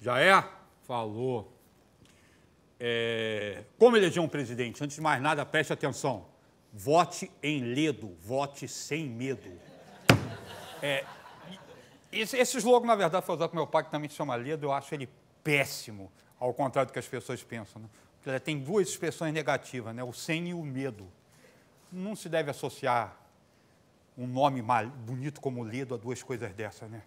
Já é? Falou. É, como eleger é um presidente? Antes de mais nada, preste atenção. Vote em ledo, vote sem medo. É, esse, esse slogan, na verdade, foi usado com meu pai, que também se chama ledo, eu acho ele péssimo, ao contrário do que as pessoas pensam. Né? Porque tem duas expressões negativas, né? o sem e o medo. Não se deve associar um nome mal, bonito como ledo a duas coisas dessas, né?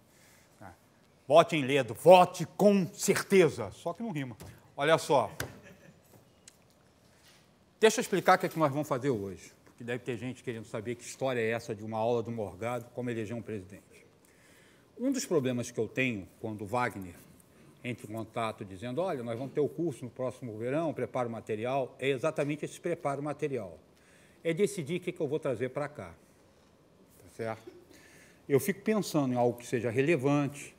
Vote em ledo, vote com certeza. Só que não rima. Olha só. Deixa eu explicar o que é que nós vamos fazer hoje. Porque deve ter gente querendo saber que história é essa de uma aula do Morgado, como eleger um presidente. Um dos problemas que eu tenho quando o Wagner entra em contato dizendo: olha, nós vamos ter o curso no próximo verão, preparo material, é exatamente esse preparo material. É decidir o que, é que eu vou trazer para cá. Tá certo? Eu fico pensando em algo que seja relevante,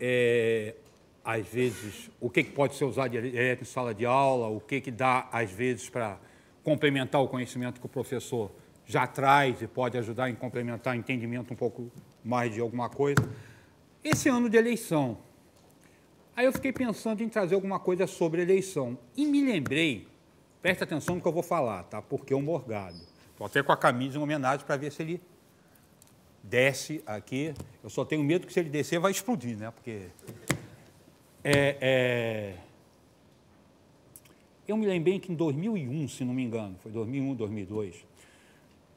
é, às vezes, o que, que pode ser usado direto é, em sala de aula, o que, que dá, às vezes, para complementar o conhecimento que o professor já traz e pode ajudar em complementar entendimento um pouco mais de alguma coisa. Esse ano de eleição, aí eu fiquei pensando em trazer alguma coisa sobre eleição e me lembrei, presta atenção no que eu vou falar, tá? Porque é um morgado. Estou até com a camisa em homenagem para ver se ele desce aqui. Eu só tenho medo que se ele descer vai explodir, né? Porque é, é... eu me lembrei que em 2001, se não me engano, foi 2001, 2002,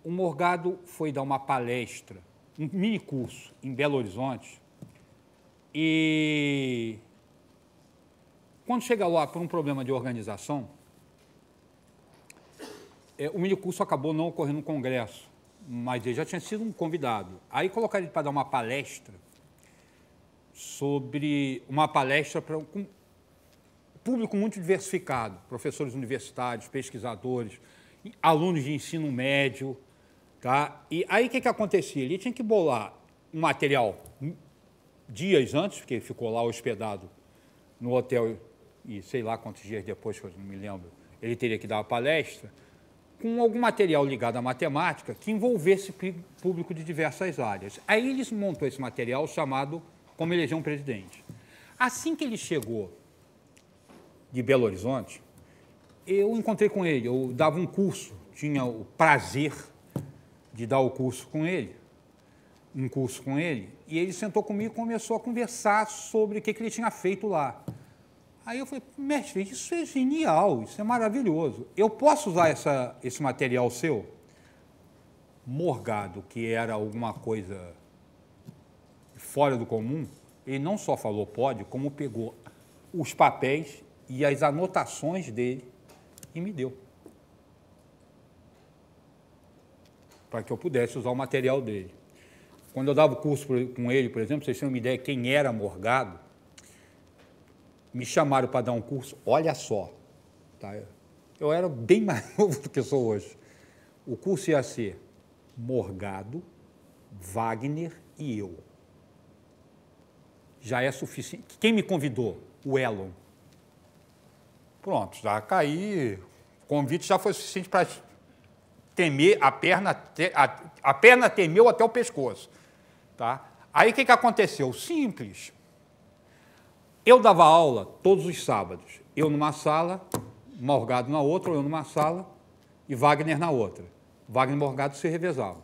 o Morgado foi dar uma palestra, um mini curso em Belo Horizonte e quando chega lá por um problema de organização, é, o minicurso acabou não ocorrendo no Congresso mas ele já tinha sido um convidado. Aí colocaram ele para dar uma palestra sobre uma palestra para um público muito diversificado, professores universitários, pesquisadores, alunos de ensino médio, tá? E aí o que, que acontecia? Ele tinha que bolar um material dias antes, porque ficou lá hospedado no hotel e sei lá quantos dias depois, que eu não me lembro, ele teria que dar a palestra com algum material ligado à matemática que envolvesse público de diversas áreas. Aí eles montou esse material chamado Como Eleger um Presidente. Assim que ele chegou de Belo Horizonte, eu encontrei com ele, eu dava um curso, tinha o prazer de dar o curso com ele, um curso com ele, e ele sentou comigo e começou a conversar sobre o que ele tinha feito lá. Aí eu falei, mestre, isso é genial, isso é maravilhoso. Eu posso usar essa, esse material seu? Morgado, que era alguma coisa fora do comum, ele não só falou pode, como pegou os papéis e as anotações dele e me deu. Para que eu pudesse usar o material dele. Quando eu dava o curso com ele, por exemplo, vocês têm uma ideia quem era Morgado, me chamaram para dar um curso, olha só, tá? eu era bem mais novo do que sou hoje. O curso ia ser Morgado, Wagner e eu. Já é suficiente. Quem me convidou? O Elon. Pronto, já caí. O convite já foi suficiente para temer a perna, a, a perna temeu até o pescoço. Tá? Aí o que, que aconteceu? Simples. Eu dava aula todos os sábados, eu numa sala, Morgado na outra, eu numa sala e Wagner na outra. Wagner e Morgado se revezavam.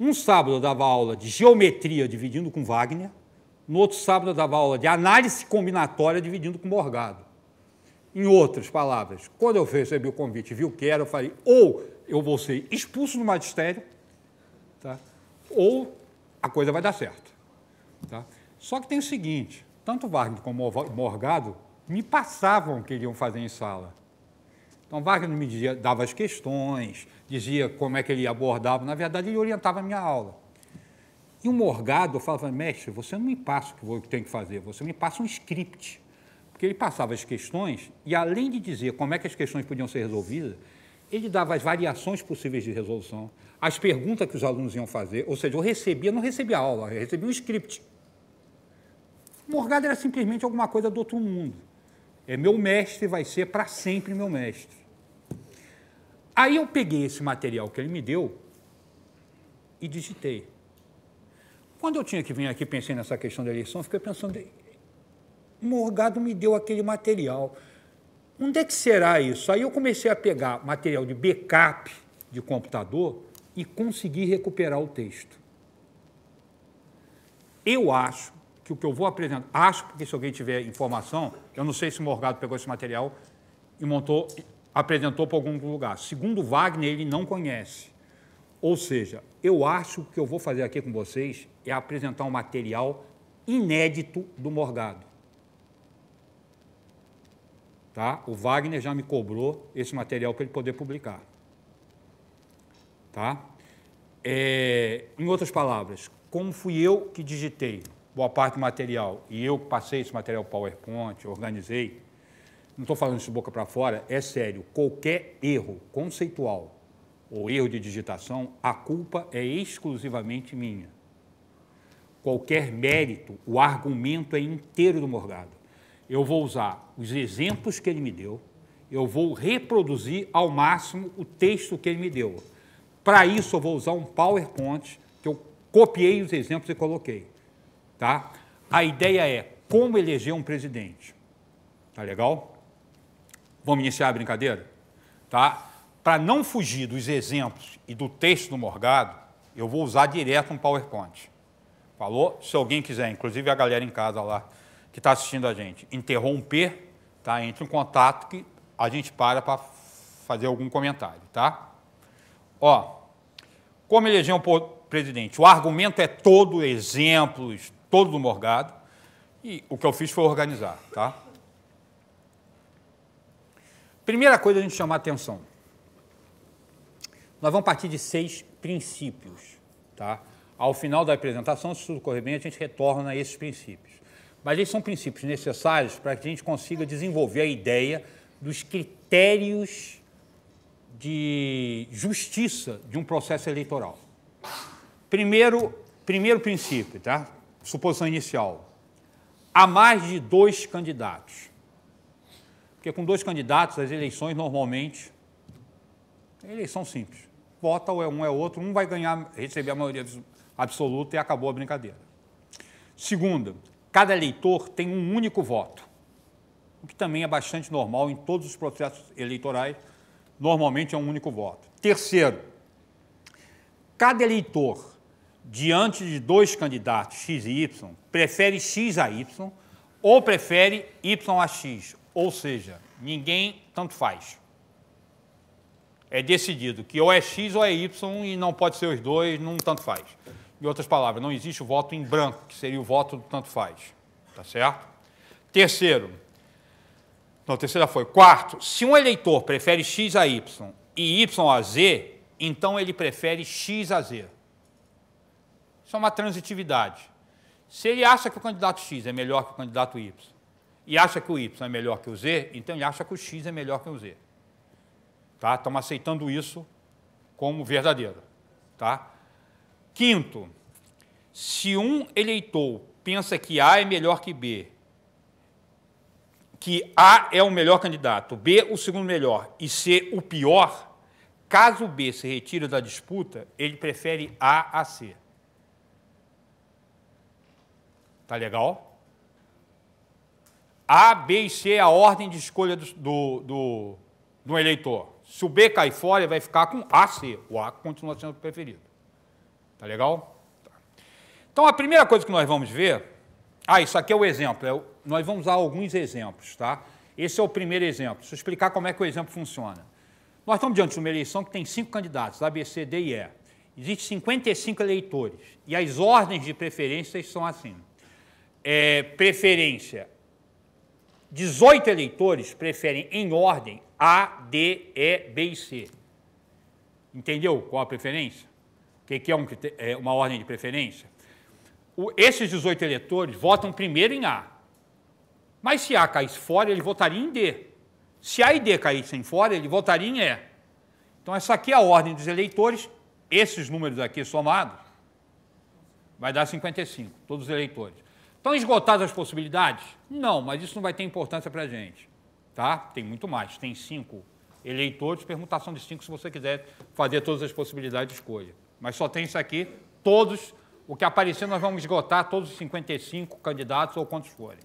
Um sábado eu dava aula de geometria dividindo com Wagner, no outro sábado eu dava aula de análise combinatória dividindo com Morgado. Em outras palavras, quando eu recebi o convite e vi o que era, eu falei, ou eu vou ser expulso do magistério, tá? ou a coisa vai dar certo. Tá? Só que tem o seguinte, tanto Wagner como Morgado me passavam o que iriam fazer em sala. Então, Wagner me dizia, dava as questões, dizia como é que ele abordava. Na verdade, ele orientava a minha aula. E o Morgado falava, mestre, você não me passa o que tem que fazer, você me passa um script. Porque ele passava as questões e, além de dizer como é que as questões podiam ser resolvidas, ele dava as variações possíveis de resolução, as perguntas que os alunos iam fazer, ou seja, eu recebia, não recebia aula, eu recebia um script. Morgado era simplesmente alguma coisa do outro mundo. É meu mestre, vai ser para sempre meu mestre. Aí eu peguei esse material que ele me deu e digitei. Quando eu tinha que vir aqui, pensei nessa questão da eleição, fiquei pensando, Morgado me deu aquele material. Onde é que será isso? Aí eu comecei a pegar material de backup de computador e consegui recuperar o texto. Eu acho que o que eu vou apresentar, acho, que se alguém tiver informação, eu não sei se o Morgado pegou esse material e montou, apresentou para algum lugar. Segundo Wagner, ele não conhece. Ou seja, eu acho que o que eu vou fazer aqui com vocês é apresentar um material inédito do Morgado. Tá? O Wagner já me cobrou esse material para ele poder publicar. Tá? É, em outras palavras, como fui eu que digitei boa parte do material, e eu passei esse material PowerPoint, organizei, não estou falando isso boca para fora, é sério, qualquer erro conceitual ou erro de digitação, a culpa é exclusivamente minha. Qualquer mérito, o argumento é inteiro do Morgado. Eu vou usar os exemplos que ele me deu, eu vou reproduzir ao máximo o texto que ele me deu. Para isso, eu vou usar um PowerPoint que eu copiei os exemplos e coloquei. Tá? A ideia é como eleger um presidente. Tá legal? Vamos iniciar a brincadeira? Tá? Para não fugir dos exemplos e do texto do Morgado, eu vou usar direto um PowerPoint. Falou? Se alguém quiser, inclusive a galera em casa lá que está assistindo a gente, interromper, tá? Entre um contato que a gente para para fazer algum comentário, tá? Ó, como eleger um presidente? O argumento é todo, exemplos, todo do morgado. E o que eu fiz foi organizar, tá? Primeira coisa a gente chamar atenção. Nós vamos partir de seis princípios, tá? Ao final da apresentação, se tudo correr bem, a gente retorna a esses princípios. Mas eles são princípios necessários para que a gente consiga desenvolver a ideia dos critérios de justiça de um processo eleitoral. Primeiro, primeiro princípio, tá? suposição inicial, há mais de dois candidatos. Porque com dois candidatos, as eleições normalmente é eleição simples. Vota ou é um é outro, um vai ganhar, receber a maioria absoluta e acabou a brincadeira. Segunda, cada eleitor tem um único voto, o que também é bastante normal em todos os processos eleitorais, normalmente é um único voto. Terceiro, cada eleitor diante de dois candidatos, X e Y, prefere X a Y ou prefere Y a X. Ou seja, ninguém tanto faz. É decidido que ou é X ou é Y e não pode ser os dois, não tanto faz. Em outras palavras, não existe o voto em branco, que seria o voto do tanto faz. Tá certo? Terceiro. Não, terceira foi. Quarto, se um eleitor prefere X a Y e Y a Z, então ele prefere X a Z. Isso é uma transitividade. Se ele acha que o candidato X é melhor que o candidato Y e acha que o Y é melhor que o Z, então ele acha que o X é melhor que o Z. Tá? Estamos aceitando isso como verdadeiro. Tá? Quinto, se um eleitor pensa que A é melhor que B, que A é o melhor candidato, B o segundo melhor e C o pior, caso B se retire da disputa, ele prefere A a C. Tá legal? A, B e C é a ordem de escolha do, do, do, do eleitor. Se o B cai fora, ele vai ficar com A, C. O A continua sendo o preferido. Tá legal? Tá. Então, a primeira coisa que nós vamos ver... Ah, isso aqui é o exemplo. É Nós vamos usar alguns exemplos, tá? Esse é o primeiro exemplo. Deixa eu explicar como é que o exemplo funciona. Nós estamos diante de uma eleição que tem cinco candidatos, A, B, C, D e E. Existem 55 eleitores e as ordens de preferências são assim é, preferência. 18 eleitores preferem em ordem A, D, E, B e C. Entendeu qual a preferência? O que, que é, um, é, uma ordem de preferência? O, esses 18 eleitores votam primeiro em A. Mas se A caísse fora, ele votaria em D. Se A e D caíssem fora, ele votaria em E. Então, essa aqui é a ordem dos eleitores. Esses números aqui somados vai dar 55, todos os eleitores. Estão esgotadas as possibilidades? Não, mas isso não vai ter importância para a gente. Tá? Tem muito mais, tem cinco eleitores, permutação de cinco se você quiser fazer todas as possibilidades de escolha. Mas só tem isso aqui, todos, o que aparecer nós vamos esgotar todos os 55 candidatos ou quantos forem.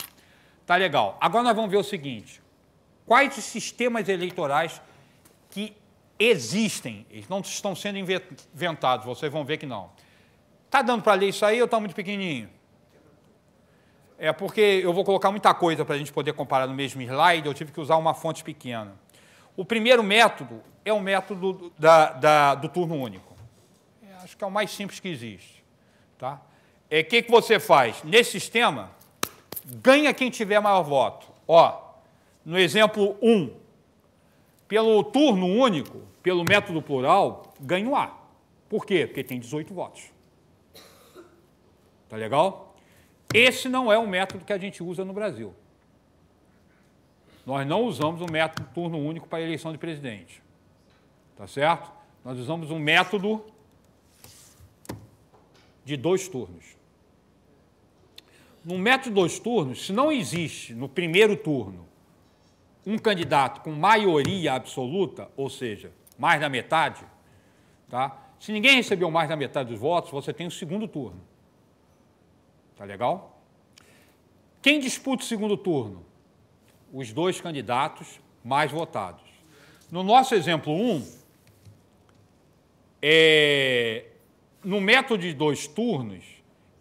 Tá legal. Agora nós vamos ver o seguinte, quais os sistemas eleitorais que existem, eles não estão sendo inventados, vocês vão ver que não. Tá dando para ler isso aí ou está muito pequenininho? É porque eu vou colocar muita coisa para a gente poder comparar no mesmo slide, eu tive que usar uma fonte pequena. O primeiro método é o método da, da, do turno único. É, acho que é o mais simples que existe. O tá? é, que, que você faz? Nesse sistema, ganha quem tiver maior voto. Ó, no exemplo 1, pelo turno único, pelo método plural, ganha o A. Por quê? Porque tem 18 votos. Tá legal? Esse não é o método que a gente usa no Brasil. Nós não usamos o método turno único para a eleição de presidente. Tá certo? Nós usamos um método de dois turnos. No método dois turnos, se não existe no primeiro turno um candidato com maioria absoluta, ou seja, mais da metade, tá? se ninguém recebeu mais da metade dos votos, você tem o segundo turno. Tá legal? Quem disputa o segundo turno? Os dois candidatos mais votados. No nosso exemplo 1, um, é, no método de dois turnos,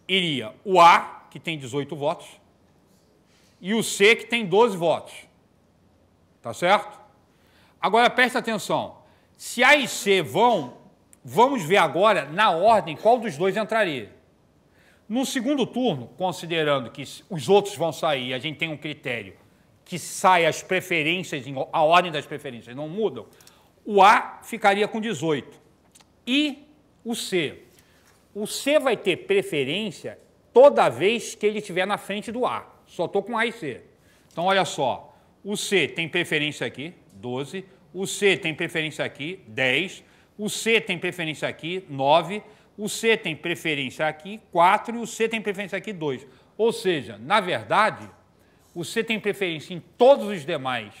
iria o A, que tem 18 votos, e o C, que tem 12 votos. Tá certo? Agora preste atenção. Se A e C vão, vamos ver agora, na ordem, qual dos dois entraria. No segundo turno, considerando que os outros vão sair, a gente tem um critério que sai as preferências, a ordem das preferências não mudam, o A ficaria com 18. E o C? O C vai ter preferência toda vez que ele estiver na frente do A. Só estou com A e C. Então, olha só. O C tem preferência aqui, 12. O C tem preferência aqui, 10. O C tem preferência aqui, 9 o C tem preferência aqui 4 e o C tem preferência aqui 2. Ou seja, na verdade, o C tem preferência em todos os demais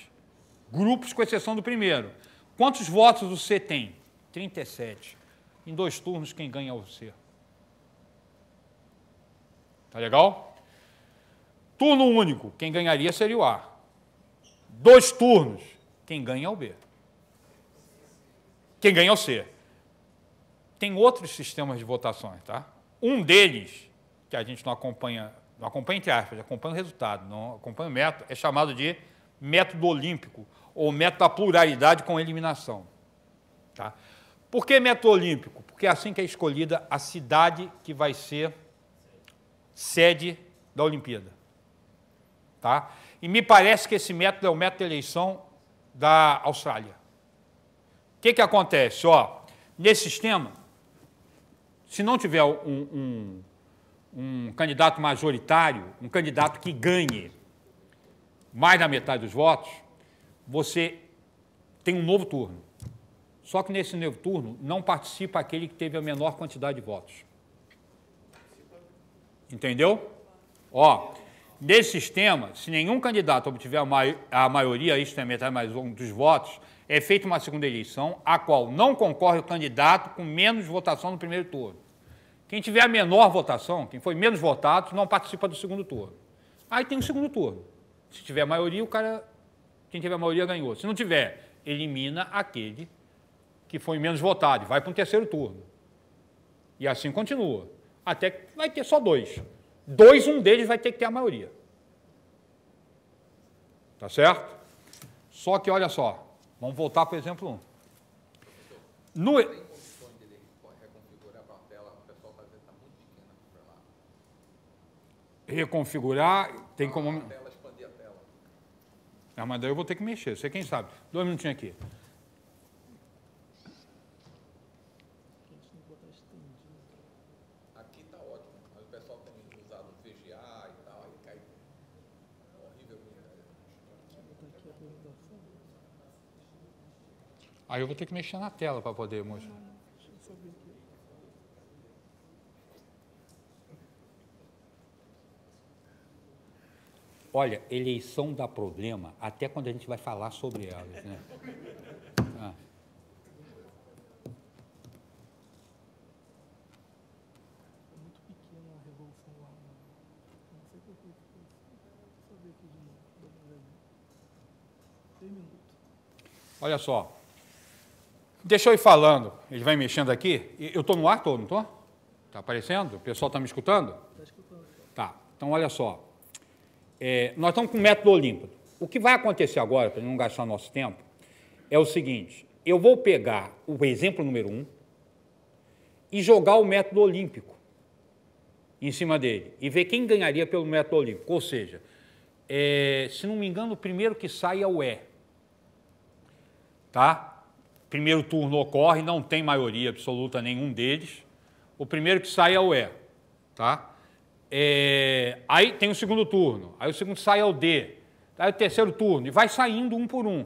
grupos, com exceção do primeiro. Quantos votos o C tem? 37. Em dois turnos, quem ganha é o C. Tá legal? Turno único, quem ganharia seria o A. Dois turnos, quem ganha é o B. Quem ganha é o C tem outros sistemas de votações, tá? Um deles, que a gente não acompanha, não acompanha entre aspas, acompanha o resultado, não acompanha o método, é chamado de método olímpico ou método da pluralidade com eliminação. Tá? Por que método olímpico? Porque é assim que é escolhida a cidade que vai ser sede da Olimpíada. Tá? E me parece que esse método é o método de eleição da Austrália. O que, que acontece? Ó, nesse sistema, se não tiver um, um, um candidato majoritário, um candidato que ganhe mais da metade dos votos, você tem um novo turno. Só que nesse novo turno não participa aquele que teve a menor quantidade de votos. Entendeu? Ó, nesse sistema, se nenhum candidato obtiver a, maioria, isto é metade mais um dos votos, é feita uma segunda eleição, a qual não concorre o candidato com menos votação no primeiro turno. Quem tiver a menor votação, quem foi menos votado, não participa do segundo turno. Aí tem o segundo turno. Se tiver maioria, o cara, quem tiver maioria ganhou. Se não tiver, elimina aquele que foi menos votado vai para um terceiro turno. E assim continua. Até que vai ter só dois. Dois, um deles vai ter que ter a maioria. Tá certo? Só que olha só, Vamos voltar para o exemplo 1. No... Reconfigurar, tem ah, como. Ah, mas daí eu vou ter que mexer, você quem sabe. Dois minutinhos aqui. Aí eu vou ter que mexer na tela para poder mostrar. Olha, eleição dá problema até quando a gente vai falar sobre elas. Né? Ah. Olha só, Deixa eu ir falando. Ele vai mexendo aqui. Eu estou no ar, tô, não estou? Está aparecendo? O pessoal está me escutando? Está escutando. Tá. Então, olha só. É, nós estamos com o método olímpico. O que vai acontecer agora, para não gastar nosso tempo, é o seguinte. Eu vou pegar o exemplo número um e jogar o método olímpico em cima dele e ver quem ganharia pelo método olímpico. Ou seja, é, se não me engano, o primeiro que sai é o E. Tá? primeiro turno ocorre, não tem maioria absoluta nenhum deles. O primeiro que sai é o E, tá? É, aí tem o segundo turno, aí o segundo sai é o D, aí o terceiro turno, e vai saindo um por um.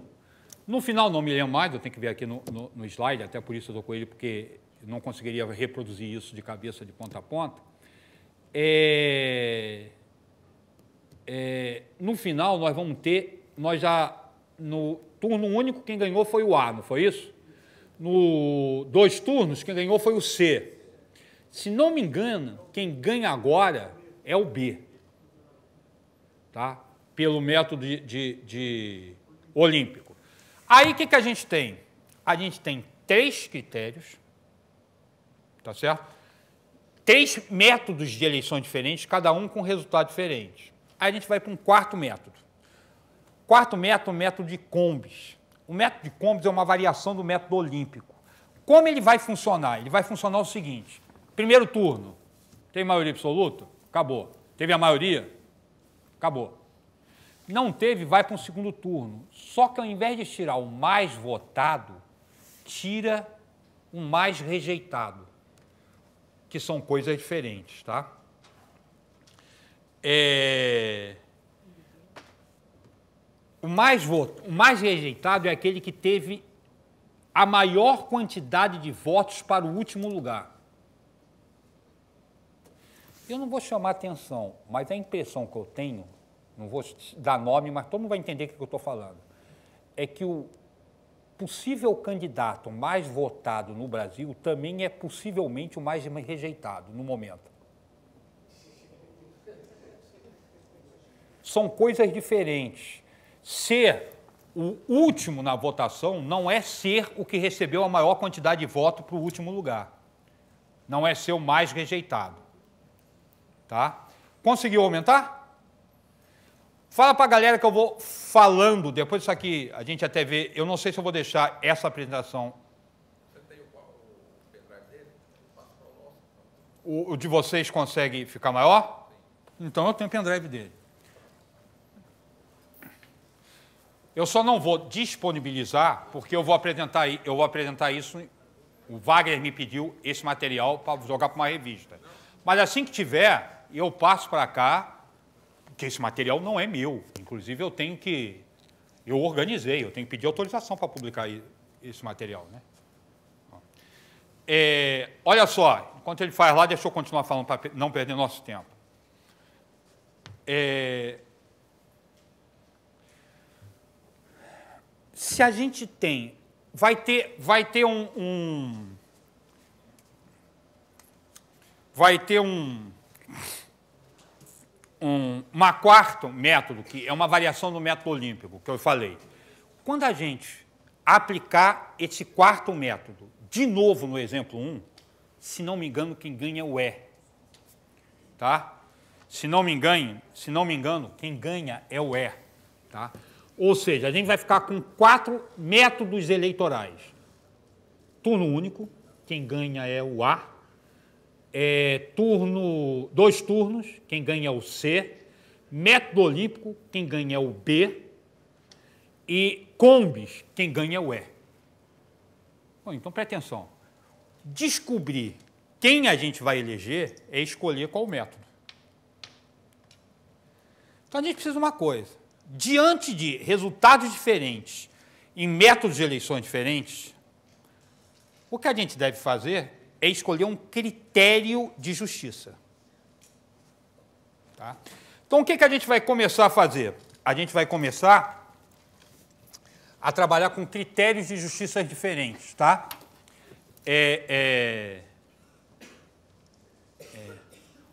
No final, não me lembro mais, eu tenho que ver aqui no, no, no slide, até por isso eu dou com ele, porque não conseguiria reproduzir isso de cabeça de ponta a ponta. É, é, no final, nós vamos ter, nós já, no turno único, quem ganhou foi o A, não foi isso? no dois turnos, quem ganhou foi o C. Se não me engano, quem ganha agora é o B. Tá? Pelo método de, de, de olímpico. Aí o que, que a gente tem? A gente tem três critérios, tá certo? Três métodos de eleição diferentes, cada um com resultado diferente. Aí a gente vai para um quarto método. Quarto método, método de combis. O método de Combes é uma variação do método olímpico. Como ele vai funcionar? Ele vai funcionar o seguinte: primeiro turno, tem maioria absoluta? Acabou. Teve a maioria? Acabou. Não teve, vai para um segundo turno. Só que ao invés de tirar o mais votado, tira o mais rejeitado, que são coisas diferentes, tá? É o mais voto, o mais rejeitado é aquele que teve a maior quantidade de votos para o último lugar. Eu não vou chamar atenção, mas a impressão que eu tenho, não vou dar nome, mas todo mundo vai entender o que eu estou falando, é que o possível candidato mais votado no Brasil também é possivelmente o mais rejeitado no momento. São coisas diferentes ser o último na votação não é ser o que recebeu a maior quantidade de votos para o último lugar. Não é ser o mais rejeitado. Tá? Conseguiu aumentar? Fala para a galera que eu vou falando, depois disso aqui a gente até vê, eu não sei se eu vou deixar essa apresentação. Você tem o, o dele? O, de vocês consegue ficar maior? Então eu tenho o pendrive dele. Eu só não vou disponibilizar, porque eu vou apresentar, eu vou apresentar isso. O Wagner me pediu esse material para jogar para uma revista. Mas assim que tiver, eu passo para cá, porque esse material não é meu. Inclusive, eu tenho que. Eu organizei, eu tenho que pedir autorização para publicar esse material. Né? É, olha só, enquanto ele faz lá, deixa eu continuar falando para não perder nosso tempo. É, se a gente tem, vai ter, vai ter um, um vai ter um, um uma quarto método que é uma variação do método olímpico que eu falei. Quando a gente aplicar esse quarto método de novo no exemplo 1, se não me engano quem ganha é o E, tá? Se não me engano, se não me engano, quem ganha é o E, tá? Ou seja, a gente vai ficar com quatro métodos eleitorais: turno único, quem ganha é o A, é, turno, dois turnos, quem ganha é o C, método olímpico, quem ganha é o B, e combis, quem ganha é o E. Bom, então presta atenção. Descobrir quem a gente vai eleger é escolher qual método. Então a gente precisa de uma coisa diante de resultados diferentes, em métodos de eleições diferentes, o que a gente deve fazer é escolher um critério de justiça. Tá? Então, o que, que a gente vai começar a fazer? A gente vai começar a trabalhar com critérios de justiça diferentes, tá? É, é, é.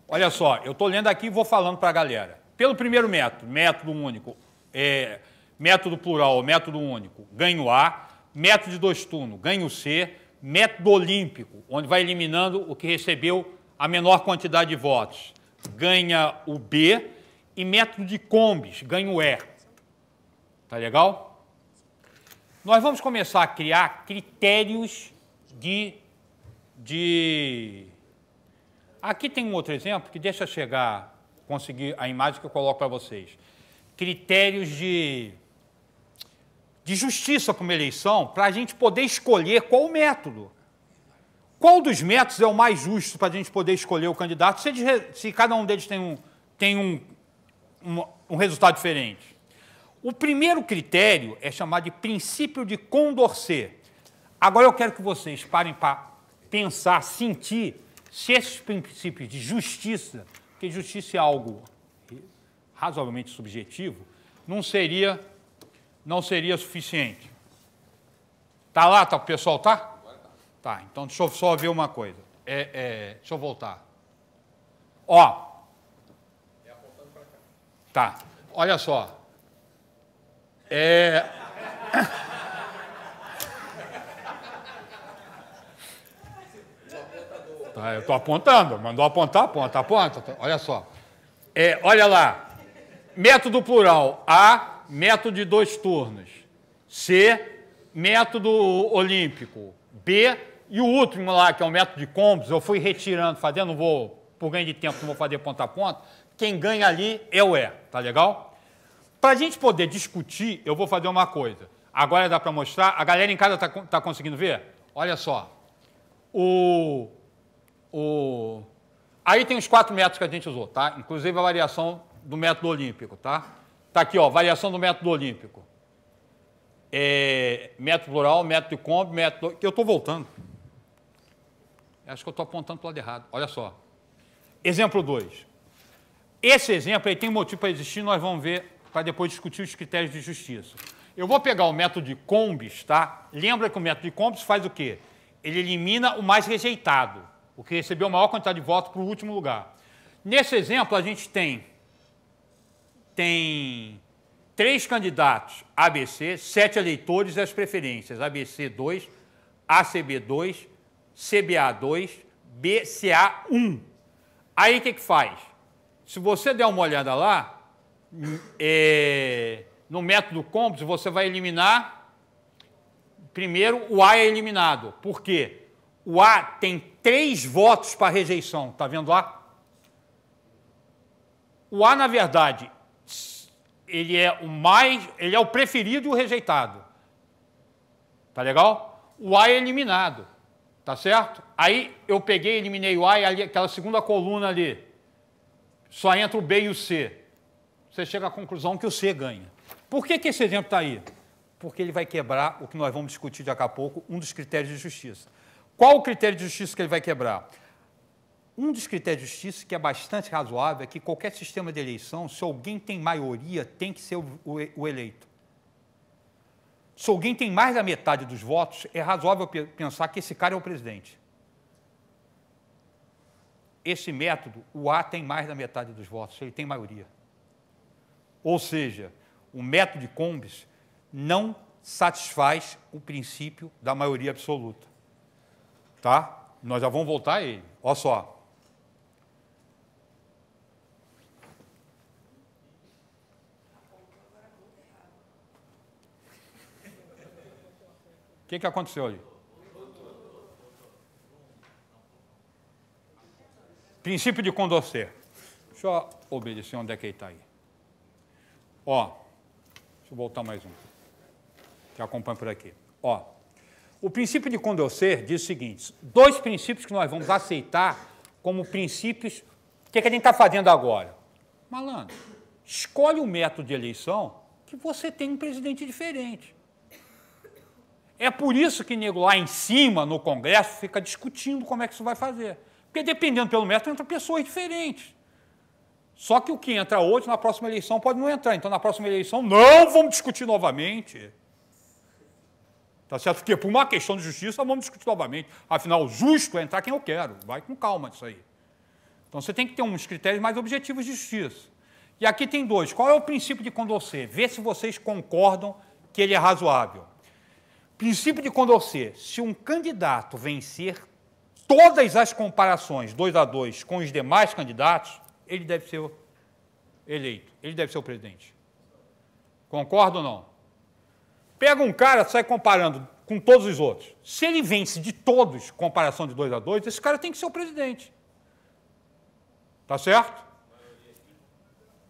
Olha só, eu estou lendo aqui e vou falando para a galera pelo primeiro método, método único, é, método plural, método único, ganho A, método de dois turnos, ganho C, método olímpico, onde vai eliminando o que recebeu a menor quantidade de votos, ganha o B, e método de combis, ganha o E. Tá legal? Nós vamos começar a criar critérios de, de... Aqui tem um outro exemplo que deixa chegar conseguir a imagem que eu coloco para vocês. Critérios de, de justiça para uma eleição, para a gente poder escolher qual o método. Qual dos métodos é o mais justo para a gente poder escolher o candidato, se, se cada um deles tem, um, tem um, um, um resultado diferente? O primeiro critério é chamado de princípio de Condorcet. Agora eu quero que vocês parem para pensar, sentir se esses princípios de justiça porque justiça é algo razoavelmente subjetivo, não seria, não seria suficiente. Tá lá, tá, o pessoal tá? Tá, então deixa eu só ver uma coisa. É, é, deixa eu voltar. Ó. Tá. Olha só. É. Tá, eu estou apontando. Mandou apontar, aponta, aponta. Olha só. É, olha lá. Método plural. A, método de dois turnos. C, método olímpico. B, e o último lá, que é o método de combos, eu fui retirando, fazendo, vou, por ganho de tempo, não vou fazer ponta a ponta. Quem ganha ali é o E, tá legal? Para a gente poder discutir, eu vou fazer uma coisa. Agora dá para mostrar. A galera em casa está tá conseguindo ver? Olha só. O o... Aí tem os quatro métodos que a gente usou, tá? Inclusive a variação do método olímpico, tá? Tá aqui, ó, variação do método olímpico. É, método plural, método combi, método... Eu estou voltando. Acho que eu estou apontando para o lado errado. Olha só. Exemplo 2. Esse exemplo aí tem motivo para existir, nós vamos ver para depois discutir os critérios de justiça. Eu vou pegar o método de combis, tá? Lembra que o método de combis faz o quê? Ele elimina o mais rejeitado o que recebeu a maior quantidade de votos para o último lugar. Nesse exemplo, a gente tem, tem três candidatos ABC, sete eleitores das preferências, ABC 2, ACB 2, CBA 2, BCA 1. Aí o que, que faz? Se você der uma olhada lá, é, no método Compos, você vai eliminar primeiro o A é eliminado. Por quê? O A tem três votos para rejeição, está vendo lá? O A, na verdade, ele é o mais, ele é o preferido e o rejeitado. Tá legal? O A é eliminado, tá certo? Aí eu peguei, eliminei o A e ali, aquela segunda coluna ali, só entra o B e o C. Você chega à conclusão que o C ganha. Por que, que esse exemplo está aí? Porque ele vai quebrar o que nós vamos discutir daqui a pouco, um dos critérios de justiça. Qual o critério de justiça que ele vai quebrar? Um dos critérios de justiça que é bastante razoável é que qualquer sistema de eleição, se alguém tem maioria, tem que ser o, eleito. Se alguém tem mais da metade dos votos, é razoável pensar que esse cara é o presidente. Esse método, o A tem mais da metade dos votos, ele tem maioria. Ou seja, o método de Combes não satisfaz o princípio da maioria absoluta. Tá? Nós já vamos voltar a ele. Olha só. O que, que aconteceu ali? Princípio de Condorcet. Deixa eu obedecer onde é que ele está aí. Ó, deixa eu voltar mais um. Que acompanha por aqui. Ó. O princípio de Condorcet diz o seguinte: dois princípios que nós vamos aceitar como princípios. O que, é que a gente está fazendo agora? Malandro, escolhe o um método de eleição que você tem um presidente diferente. É por isso que nego lá em cima, no Congresso, fica discutindo como é que isso vai fazer. Porque dependendo pelo método, entra pessoas diferentes. Só que o que entra hoje, na próxima eleição, pode não entrar. Então, na próxima eleição, não vamos discutir novamente. Tá certo? Porque por uma questão de justiça, vamos discutir novamente. Afinal, justo é entrar quem eu quero. Vai com calma disso aí. Então você tem que ter uns critérios mais objetivos de justiça. E aqui tem dois. Qual é o princípio de Condorcet? Vê se vocês concordam que ele é razoável. Princípio de Condorcet: se um candidato vencer todas as comparações dois a dois com os demais candidatos, ele deve ser eleito, ele deve ser o presidente. Concorda ou não? Pega um cara, sai comparando com todos os outros. Se ele vence de todos, comparação de dois a dois, esse cara tem que ser o presidente. Tá certo?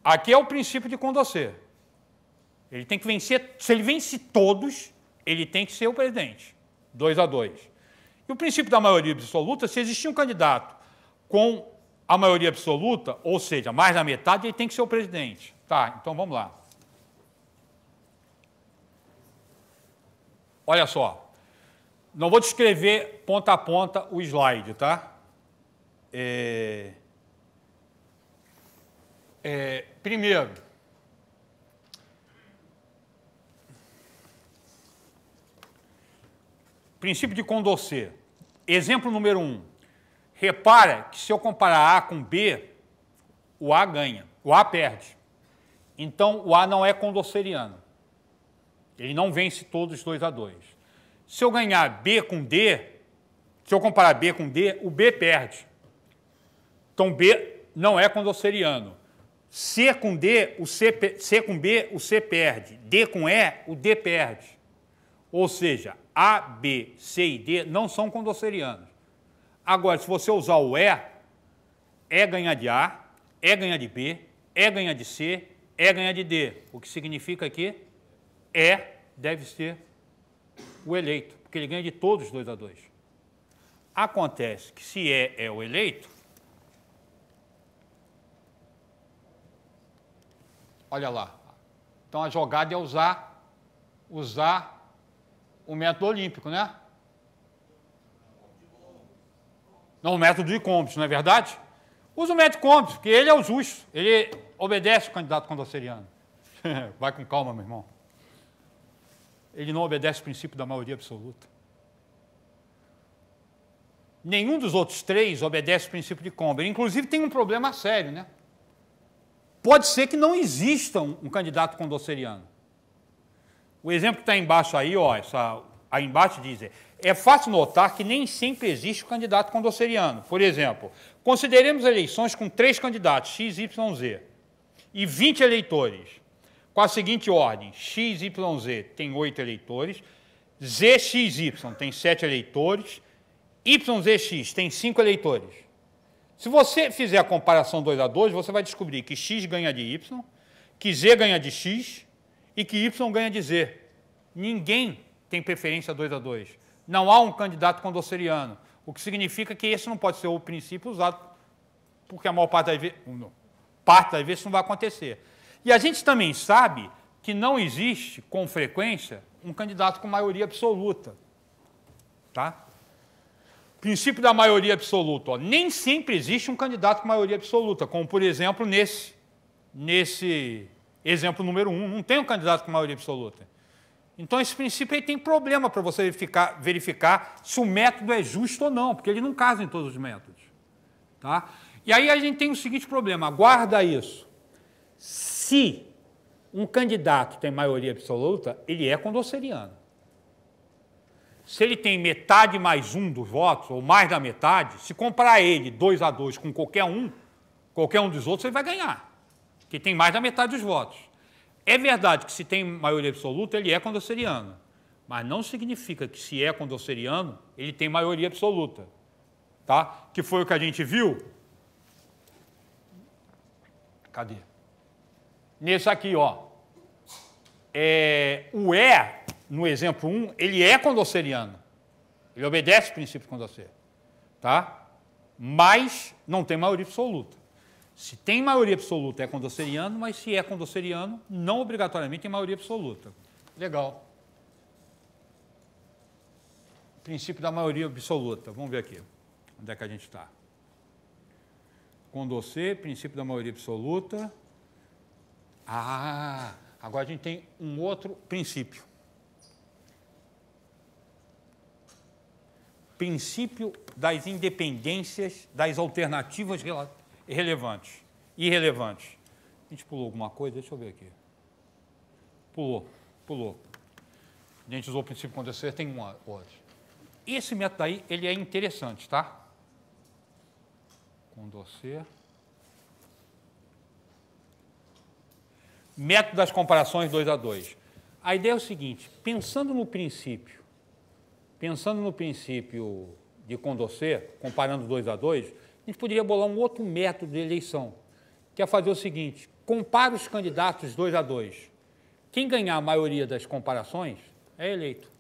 Aqui é o princípio de Condorcet. Ele tem que vencer, se ele vence todos, ele tem que ser o presidente. Dois a dois. E o princípio da maioria absoluta, se existir um candidato com a maioria absoluta, ou seja, mais da metade, ele tem que ser o presidente. Tá, então vamos lá. Olha só. Não vou descrever ponta a ponta o slide, tá? É... É, primeiro, princípio de Condorcet. Exemplo número um. Repara que se eu comparar A com B, o A ganha, o A perde. Então, o A não é condorceriano. Ele não vence todos 2 a 2. Se eu ganhar B com D, se eu comparar B com D, o B perde. Então B não é condosseriano. C com D, o C, C com B, o C perde. D com E, o D perde. Ou seja, A, B, C e D não são condosserianos. Agora, se você usar o E, E ganha de A, E ganha de B, E ganha de C, E ganha de D, o que significa que é, deve ser o eleito, porque ele ganha de todos 2 a 2. Acontece que se é é o eleito, olha lá. Então a jogada é usar usar o método olímpico, né? Não, o método de Combs, não é verdade? Usa o método de Combs, porque ele é o justo, ele obedece o candidato condorceriano. Vai com calma, meu irmão ele não obedece o princípio da maioria absoluta. Nenhum dos outros três obedece o princípio de Comber. Inclusive, tem um problema sério, né? Pode ser que não exista um, candidato condosseriano. O exemplo que está embaixo aí, ó, essa, aí embaixo diz, é fácil notar que nem sempre existe o um candidato condosseriano. Por exemplo, consideremos eleições com três candidatos, X, Y, Z, e 20 eleitores com a seguinte ordem: XYZ tem oito eleitores, ZXY tem sete eleitores, YZX tem cinco eleitores. Se você fizer a comparação 2 a 2, você vai descobrir que X ganha de Y, que Z ganha de X e que Y ganha de Z. Ninguém tem preferência 2 a 2. Não há um candidato condosseriano, o que significa que esse não pode ser o princípio usado, porque a maior parte das vezes, parte das vezes isso não vai acontecer. E a gente também sabe que não existe, com frequência, um candidato com maioria absoluta. Tá? Princípio da maioria absoluta. Ó. Nem sempre existe um candidato com maioria absoluta, como por exemplo nesse, nesse exemplo número um, não tem um candidato com maioria absoluta. Então esse princípio aí tem problema para você verificar, verificar se o método é justo ou não, porque ele não casa em todos os métodos. Tá? E aí a gente tem o seguinte problema, guarda isso se um candidato tem maioria absoluta, ele é condosseriano. Se ele tem metade mais um dos votos, ou mais da metade, se comprar ele dois a dois com qualquer um, qualquer um dos outros, ele vai ganhar, que tem mais da metade dos votos. É verdade que se tem maioria absoluta, ele é condosseriano, mas não significa que se é condosseriano, ele tem maioria absoluta. Tá? Que foi o que a gente viu. Cadê? nesse aqui, ó. É, o E, no exemplo 1, ele é condosseriano. Ele obedece o princípio condosser. Tá? Mas não tem maioria absoluta. Se tem maioria absoluta, é condosseriano, mas se é condosseriano, não obrigatoriamente tem maioria absoluta. Legal. princípio da maioria absoluta. Vamos ver aqui. Onde é que a gente está? Condosser, princípio da maioria absoluta. Ah, agora a gente tem um outro princípio. Princípio das independências, das alternativas relevantes, irrelevantes. A gente pulou alguma coisa? Deixa eu ver aqui. Pulou, pulou. A gente usou o princípio acontecer, tem uma outra. Esse método aí, ele é interessante, tá? Condocer. método das comparações 2 a 2. A ideia é o seguinte, pensando no princípio, pensando no princípio de Condorcet, comparando 2 a 2, a gente poderia bolar um outro método de eleição, que é fazer o seguinte, compara os candidatos 2 a 2. Quem ganhar a maioria das comparações é eleito.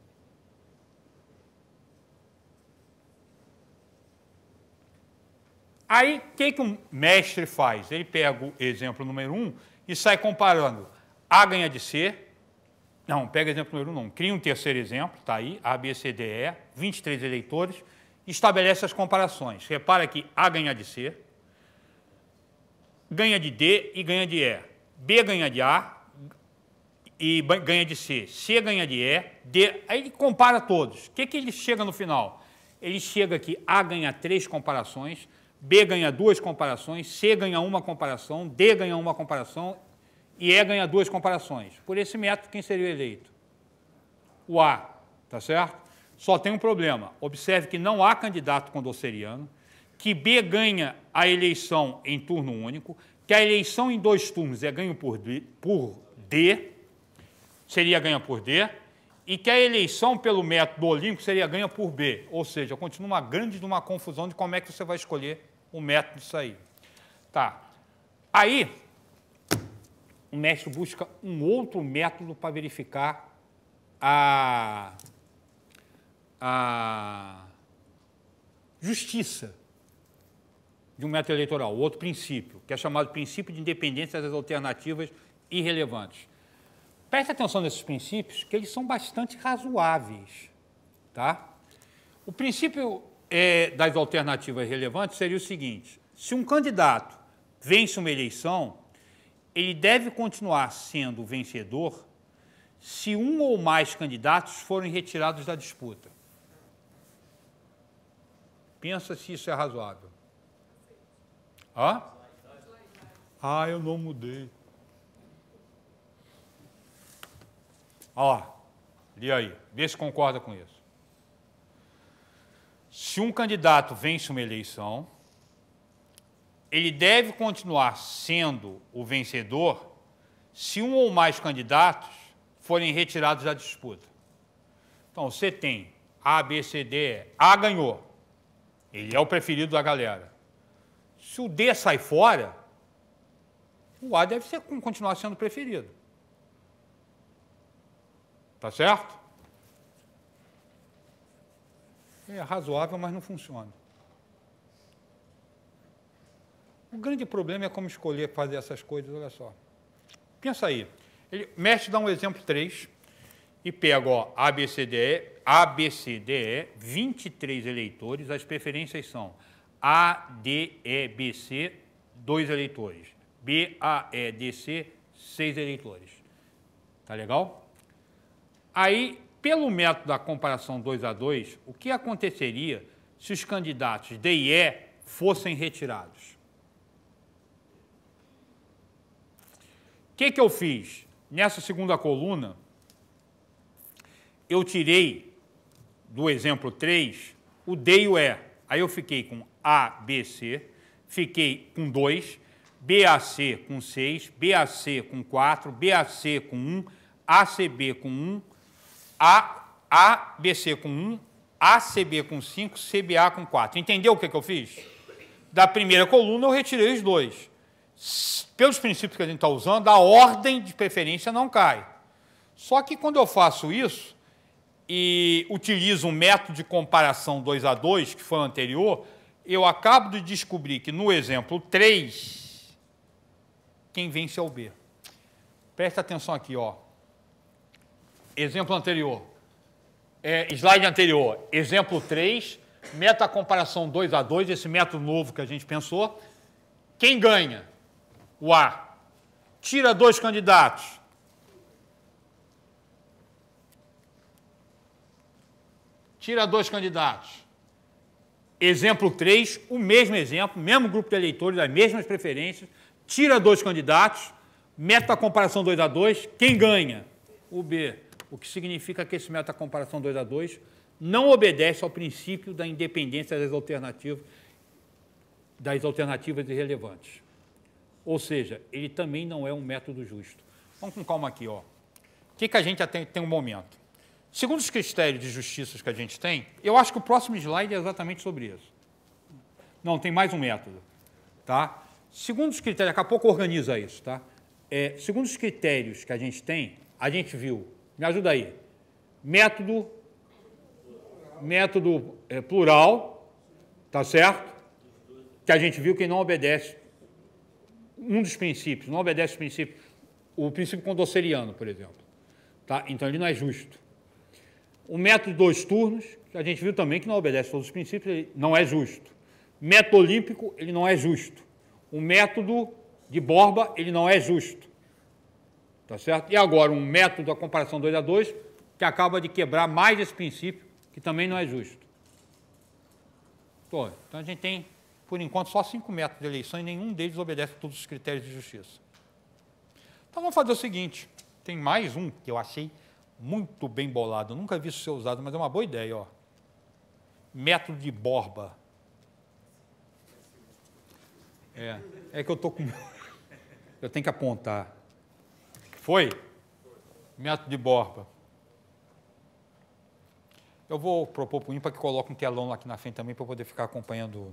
Aí, o que, que o mestre faz? Ele pega o exemplo número um e sai comparando. A ganha de C. Não, pega exemplo número 1, um, cria um terceiro exemplo, está aí, A, B, C, D, E, 23 eleitores, estabelece as comparações. Repara que A ganha de C, ganha de D e ganha de E. B ganha de A e ganha de C. C ganha de E, D. Aí ele compara todos. O que, que ele chega no final? Ele chega que A ganha três comparações, B ganha duas comparações, C ganha uma comparação, D ganha uma comparação e E ganha duas comparações. Por esse método, quem seria eleito? O A, tá certo? Só tem um problema. Observe que não há candidato condosseriano, que B ganha a eleição em turno único, que a eleição em dois turnos é ganho por D, por D seria ganha por D, e que a eleição pelo método olímpico seria ganha por B. Ou seja, continua uma grande uma confusão de como é que você vai escolher o método disso aí. Tá. Aí, o mestre busca um outro método para verificar a, a justiça de um método eleitoral, outro princípio, que é chamado princípio de independência das alternativas irrelevantes. Preste atenção nesses princípios, que eles são bastante razoáveis, tá? O princípio é, das alternativas relevantes seria o seguinte: se um candidato vence uma eleição, ele deve continuar sendo vencedor se um ou mais candidatos forem retirados da disputa. Pensa se isso é razoável. Hã? Ah, eu não mudei. lá, li aí. Vê se concorda com isso se um candidato vence uma eleição, ele deve continuar sendo o vencedor se um ou mais candidatos forem retirados da disputa. Então, você tem A, B, C, D, A ganhou. Ele é o preferido da galera. Se o D sai fora, o A deve ser, continuar sendo preferido. Tá certo? é razoável, mas não funciona. O grande problema é como escolher fazer essas coisas, olha só. Pensa aí. Ele, mestre dá um exemplo 3 e pega ó, ABCDE, ABCDE, 23 eleitores, as preferências são A, D, E, B, C, 2 eleitores. B, A, E, D, C, 6 eleitores. Tá legal? Aí pelo método da comparação 2 a 2, o que aconteceria se os candidatos D e E fossem retirados? O que, que eu fiz? Nessa segunda coluna, eu tirei do exemplo 3 o D e o E. Aí eu fiquei com A, B, C, fiquei com 2, B, A, C com 6, B, A, C com 4, B, A, C com 1, A, C, B com 1, a, ABC com 1, ACB com 5, CBA com 4. Entendeu o que, é que eu fiz? Da primeira coluna eu retirei os dois. Pelos princípios que a gente está usando, a ordem de preferência não cai. Só que quando eu faço isso e utilizo o um método de comparação 2 a 2, que foi o anterior, eu acabo de descobrir que no exemplo 3, quem vence é o B. Presta atenção aqui, ó exemplo anterior. É, slide anterior, exemplo 3, meta comparação 2 a 2, esse método novo que a gente pensou. Quem ganha? O A. Tira dois candidatos. Tira dois candidatos. Exemplo 3, o mesmo exemplo, mesmo grupo de eleitores, as mesmas preferências. Tira dois candidatos. Meta comparação 2 a 2, quem ganha? O B o que significa que esse método de comparação 2 a 2, não obedece ao princípio da independência das alternativas, das alternativas irrelevantes. Ou seja, ele também não é um método justo. Vamos com calma aqui. Ó. O que, que a gente tem, tem um momento? Segundo os critérios de justiça que a gente tem, eu acho que o próximo slide é exatamente sobre isso. Não, tem mais um método. Tá? Segundo os critérios, daqui a pouco organiza isso. Tá? É, segundo os critérios que a gente tem, a gente viu me ajuda aí. Método, método é, plural, tá certo? Que a gente viu que não obedece um dos princípios, não obedece o princípio, o princípio condosseriano, por exemplo. Tá? Então ele não é justo. O método dois turnos, que a gente viu também que não obedece todos os princípios, ele não é justo. Método olímpico, ele não é justo. O método de Borba, ele não é justo. Tá certo? E agora, um método da comparação 2 a 2 que acaba de quebrar mais esse princípio, que também não é justo. Então, a gente tem, por enquanto, só cinco métodos de eleição e nenhum deles obedece a todos os critérios de justiça. Então, vamos fazer o seguinte. Tem mais um que eu achei muito bem bolado. Eu nunca vi isso ser usado, mas é uma boa ideia. Ó. Método de Borba. É, é que eu estou com... Eu tenho que apontar. Foi? Método de Borba. Eu vou propor para o IMPA que coloque um telão aqui na frente também para poder ficar acompanhando.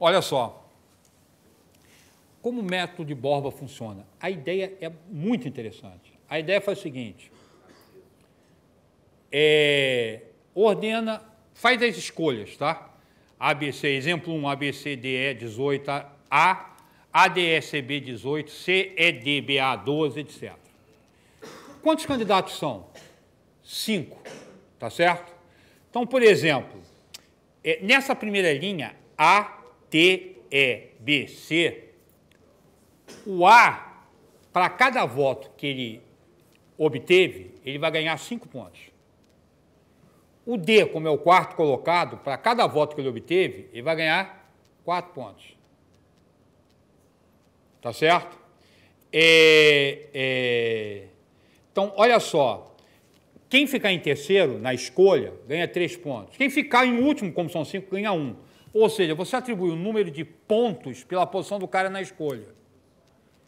Olha só. Como o método de Borba funciona? A ideia é muito interessante. A ideia faz o seguinte: é, ordena, faz as escolhas, tá? ABC, exemplo 1, ABCDE, 18, A, B 18, CEDBA 12, etc. Quantos candidatos são? Cinco, tá certo? Então, por exemplo, é, nessa primeira linha, A, T, E, B, C, o A, para cada voto que ele obteve, ele vai ganhar cinco pontos. O D, como é o quarto colocado, para cada voto que ele obteve, ele vai ganhar quatro pontos. Tá certo? É, é... Então, olha só. Quem ficar em terceiro na escolha ganha três pontos. Quem ficar em último, como são cinco, ganha um. Ou seja, você atribui o número de pontos pela posição do cara na escolha.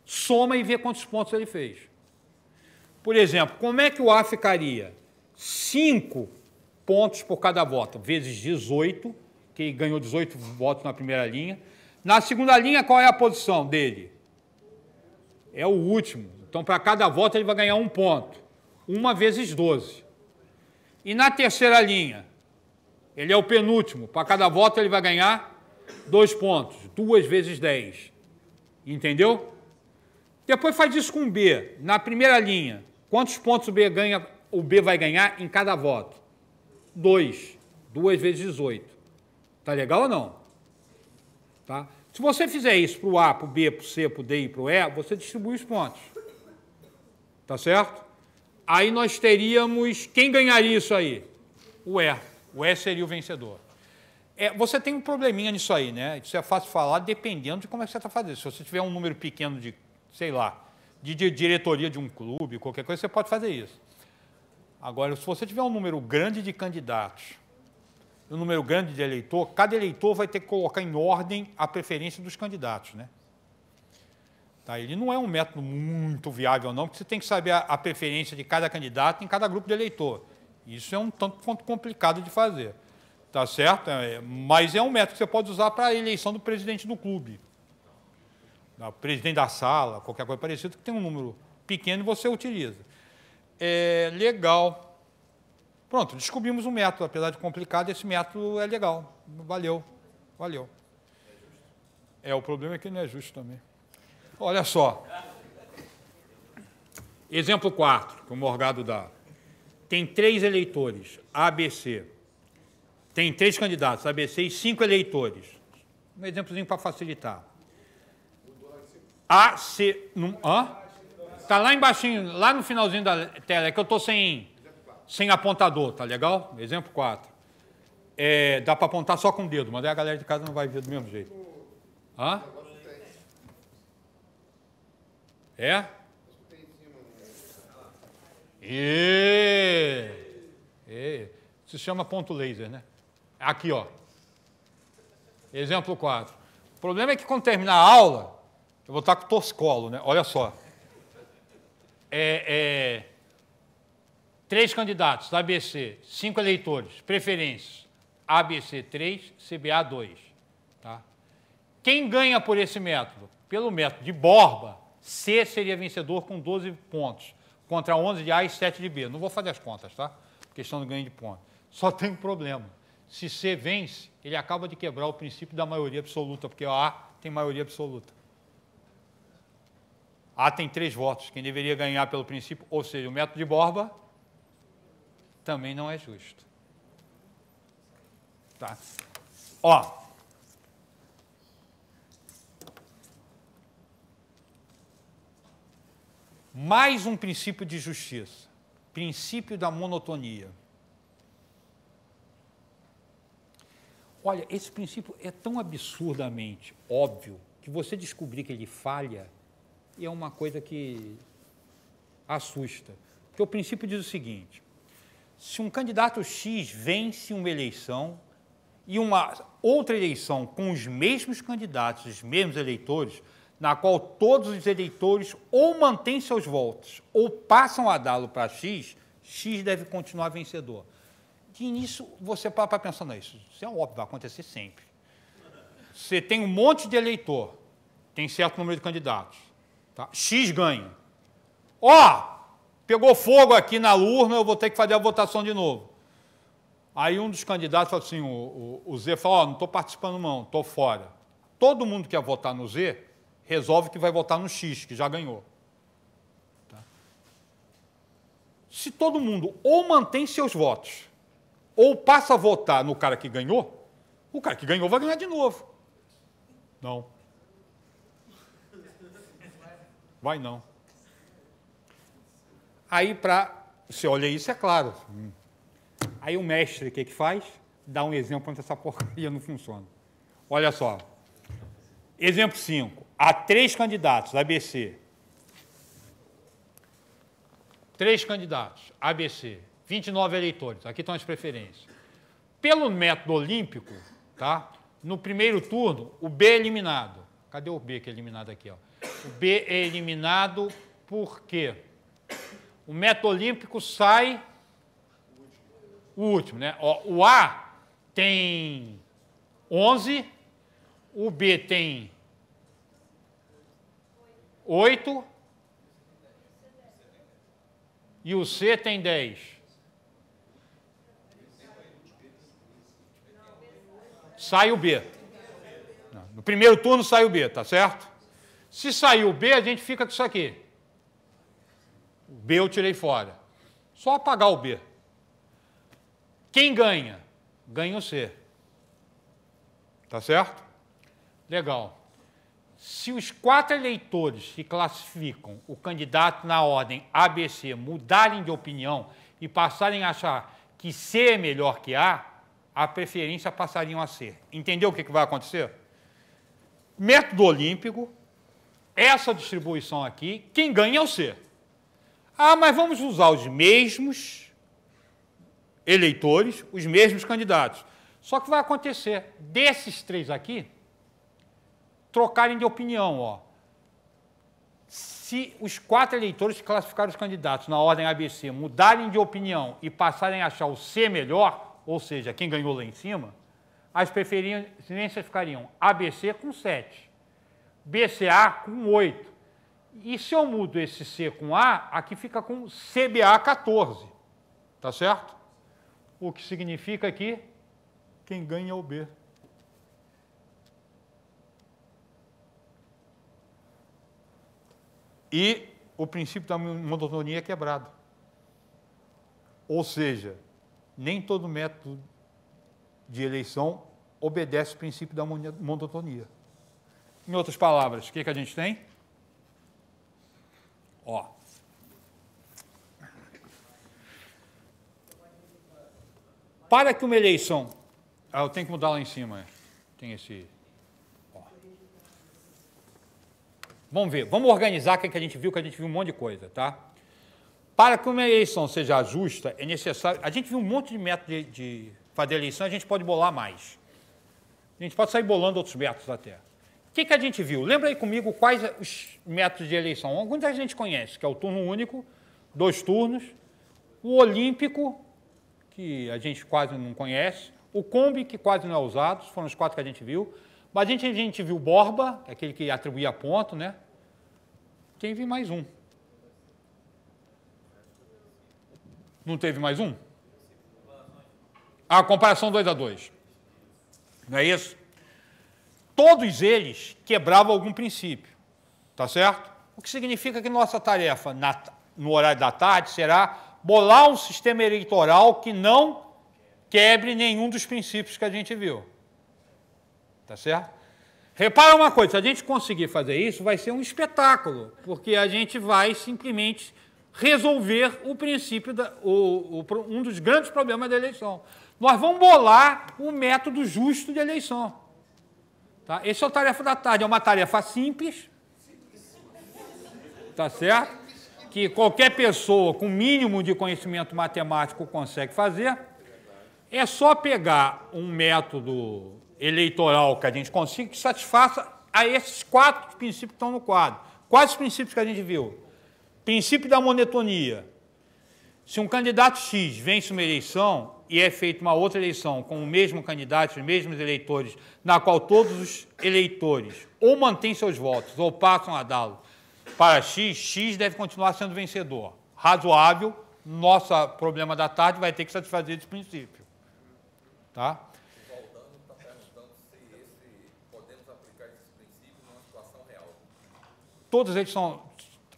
Soma e vê quantos pontos ele fez. Por exemplo, como é que o A ficaria? 5 pontos por cada voto, vezes 18, que ganhou 18 votos na primeira linha. Na segunda linha, qual é a posição dele? é o último. Então, para cada volta, ele vai ganhar um ponto. Uma vezes 12. E na terceira linha, ele é o penúltimo. Para cada volta, ele vai ganhar dois pontos. Duas vezes 10. Entendeu? Depois faz isso com B. Na primeira linha, quantos pontos o B, ganha, o B vai ganhar em cada voto? Dois. Duas vezes 18. Tá legal ou não? Tá? Se você fizer isso para o A, para o B, para o C, para o D e para o E, você distribui os pontos. Tá certo? Aí nós teríamos. Quem ganharia isso aí? O E. O E seria o vencedor. É, você tem um probleminha nisso aí, né? Isso é fácil falar dependendo de como é que você está fazendo. Se você tiver um número pequeno de, sei lá, de, de diretoria de um clube, qualquer coisa, você pode fazer isso. Agora, se você tiver um número grande de candidatos um número grande de eleitor, cada eleitor vai ter que colocar em ordem a preferência dos candidatos. Né? Tá, ele não é um método muito viável, não, porque você tem que saber a, a preferência de cada candidato em cada grupo de eleitor. Isso é um tanto quanto complicado de fazer. Tá certo? É, mas é um método que você pode usar para a eleição do presidente do clube. Tá, presidente da sala, qualquer coisa parecida, que tem um número pequeno e você utiliza. É legal. Pronto, descobrimos um método, apesar de complicado, esse método é legal. Valeu, valeu. É, o problema é que não é justo também. Olha só. Exemplo 4, que o Morgado dá. Tem três eleitores, ABC. Tem três candidatos, ABC e cinco eleitores. Um exemplozinho para facilitar. A, C... Está lá embaixo, lá no finalzinho da tela, é que eu estou sem sem apontador, tá legal? Exemplo 4. É, dá para apontar só com o dedo, mas aí a galera de casa não vai ver do mesmo jeito. Hã? É? E... E... Se chama ponto laser, né? Aqui, ó. Exemplo 4. O problema é que quando terminar a aula, eu vou estar com toscolo, né? Olha só. É, é, Três candidatos, ABC, cinco eleitores, preferências, ABC 3, CBA 2. Tá? Quem ganha por esse método? Pelo método de Borba, C seria vencedor com 12 pontos, contra 11 de A e 7 de B. Não vou fazer as contas, tá? Questão do ganho de pontos. Só tem um problema. Se C vence, ele acaba de quebrar o princípio da maioria absoluta, porque A tem maioria absoluta. A tem três votos. Quem deveria ganhar pelo princípio, ou seja, o método de Borba também não é justo. Tá? Ó. Mais um princípio de justiça, princípio da monotonia. Olha, esse princípio é tão absurdamente óbvio que você descobrir que ele falha é uma coisa que assusta. Porque o princípio diz o seguinte: se um candidato X vence uma eleição e uma outra eleição com os mesmos candidatos, os mesmos eleitores, na qual todos os eleitores ou mantêm seus votos ou passam a dá-lo para X, X deve continuar vencedor. De início, você para pensar nisso. Isso é óbvio, vai acontecer sempre. Você tem um monte de eleitor, tem certo número de candidatos. Tá? X ganha. Ó, oh, Pegou fogo aqui na urna, eu vou ter que fazer a votação de novo. Aí um dos candidatos falou assim: o, o, o Z falou, oh, não estou participando, não, estou fora. Todo mundo que ia votar no Z resolve que vai votar no X, que já ganhou. Tá? Se todo mundo ou mantém seus votos, ou passa a votar no cara que ganhou, o cara que ganhou vai ganhar de novo. Não. Vai não. Aí para. Você olha isso, é claro. Aí o mestre, o que, que faz? Dá um exemplo onde essa porcaria não funciona. Olha só. Exemplo 5. Há três candidatos, ABC. Três candidatos, ABC. 29 eleitores. Aqui estão as preferências. Pelo método olímpico, tá? no primeiro turno, o B é eliminado. Cadê o B que é eliminado aqui? Ó? O B é eliminado por quê? O meta olímpico sai o último, né? Ó, o A tem 11, o B tem 8 e o C tem 10. Sai o B. No primeiro turno sai o B, tá certo? Se sair o B, a gente fica com isso aqui. B eu tirei fora. Só apagar o B. Quem ganha? Ganha o C. Tá certo? Legal. Se os quatro eleitores que classificam o candidato na ordem ABC mudarem de opinião e passarem a achar que C é melhor que A, a preferência passariam a C. Entendeu o que, que vai acontecer? Método olímpico, essa distribuição aqui, quem ganha é o C. Ah, mas vamos usar os mesmos eleitores, os mesmos candidatos. Só que vai acontecer desses três aqui trocarem de opinião, ó. Se os quatro eleitores que classificaram os candidatos na ordem ABC mudarem de opinião e passarem a achar o C melhor, ou seja, quem ganhou lá em cima, as preferências ficariam ABC com 7, BCA com 8, e se eu mudo esse C com A, aqui fica com CBA14, tá certo? O que significa que quem ganha é o B. E o princípio da monotonia é quebrado. Ou seja, nem todo método de eleição obedece o princípio da monotonia. Em outras palavras, o que, que a gente tem? Ó. Para que uma eleição. Ah, eu tenho que mudar lá em cima. É. Tem esse. Ó. Vamos ver, vamos organizar o é que a gente viu, que a gente viu um monte de coisa, tá? Para que uma eleição seja justa, é necessário. A gente viu um monte de método de, de fazer eleição, a gente pode bolar mais. A gente pode sair bolando outros métodos até que, que a gente viu? Lembra aí comigo quais é os métodos de eleição. Alguns a gente conhece, que é o turno único, dois turnos, o olímpico, que a gente quase não conhece, o Kombi, que quase não é usado, foram os quatro que a gente viu. Mas a gente, a gente viu Borba, é aquele que atribuía ponto, né? Teve mais um. Não teve mais um? Ah, a comparação 2 a 2. Não é isso? todos eles quebravam algum princípio, tá certo? O que significa que nossa tarefa na, no horário da tarde será bolar um sistema eleitoral que não quebre nenhum dos princípios que a gente viu, tá certo? Repara uma coisa, se a gente conseguir fazer isso, vai ser um espetáculo, porque a gente vai simplesmente resolver o princípio, da, o, o, um dos grandes problemas da eleição. Nós vamos bolar o método justo de eleição. Tá? Essa é a tarefa da tarde, é uma tarefa simples, tá certo? Que qualquer pessoa com mínimo de conhecimento matemático consegue fazer. É só pegar um método eleitoral que a gente consiga que satisfaça a esses quatro princípios que estão no quadro. Quais os princípios que a gente viu? Princípio da monotonia. Se um candidato X vence uma eleição, e é feita uma outra eleição com o mesmo candidato, os mesmos eleitores, na qual todos os eleitores ou mantêm seus votos ou passam a dá-lo para X, X deve continuar sendo vencedor. Razoável, nosso problema da tarde vai ter que satisfazer esse princípio. Tá? todos eles são.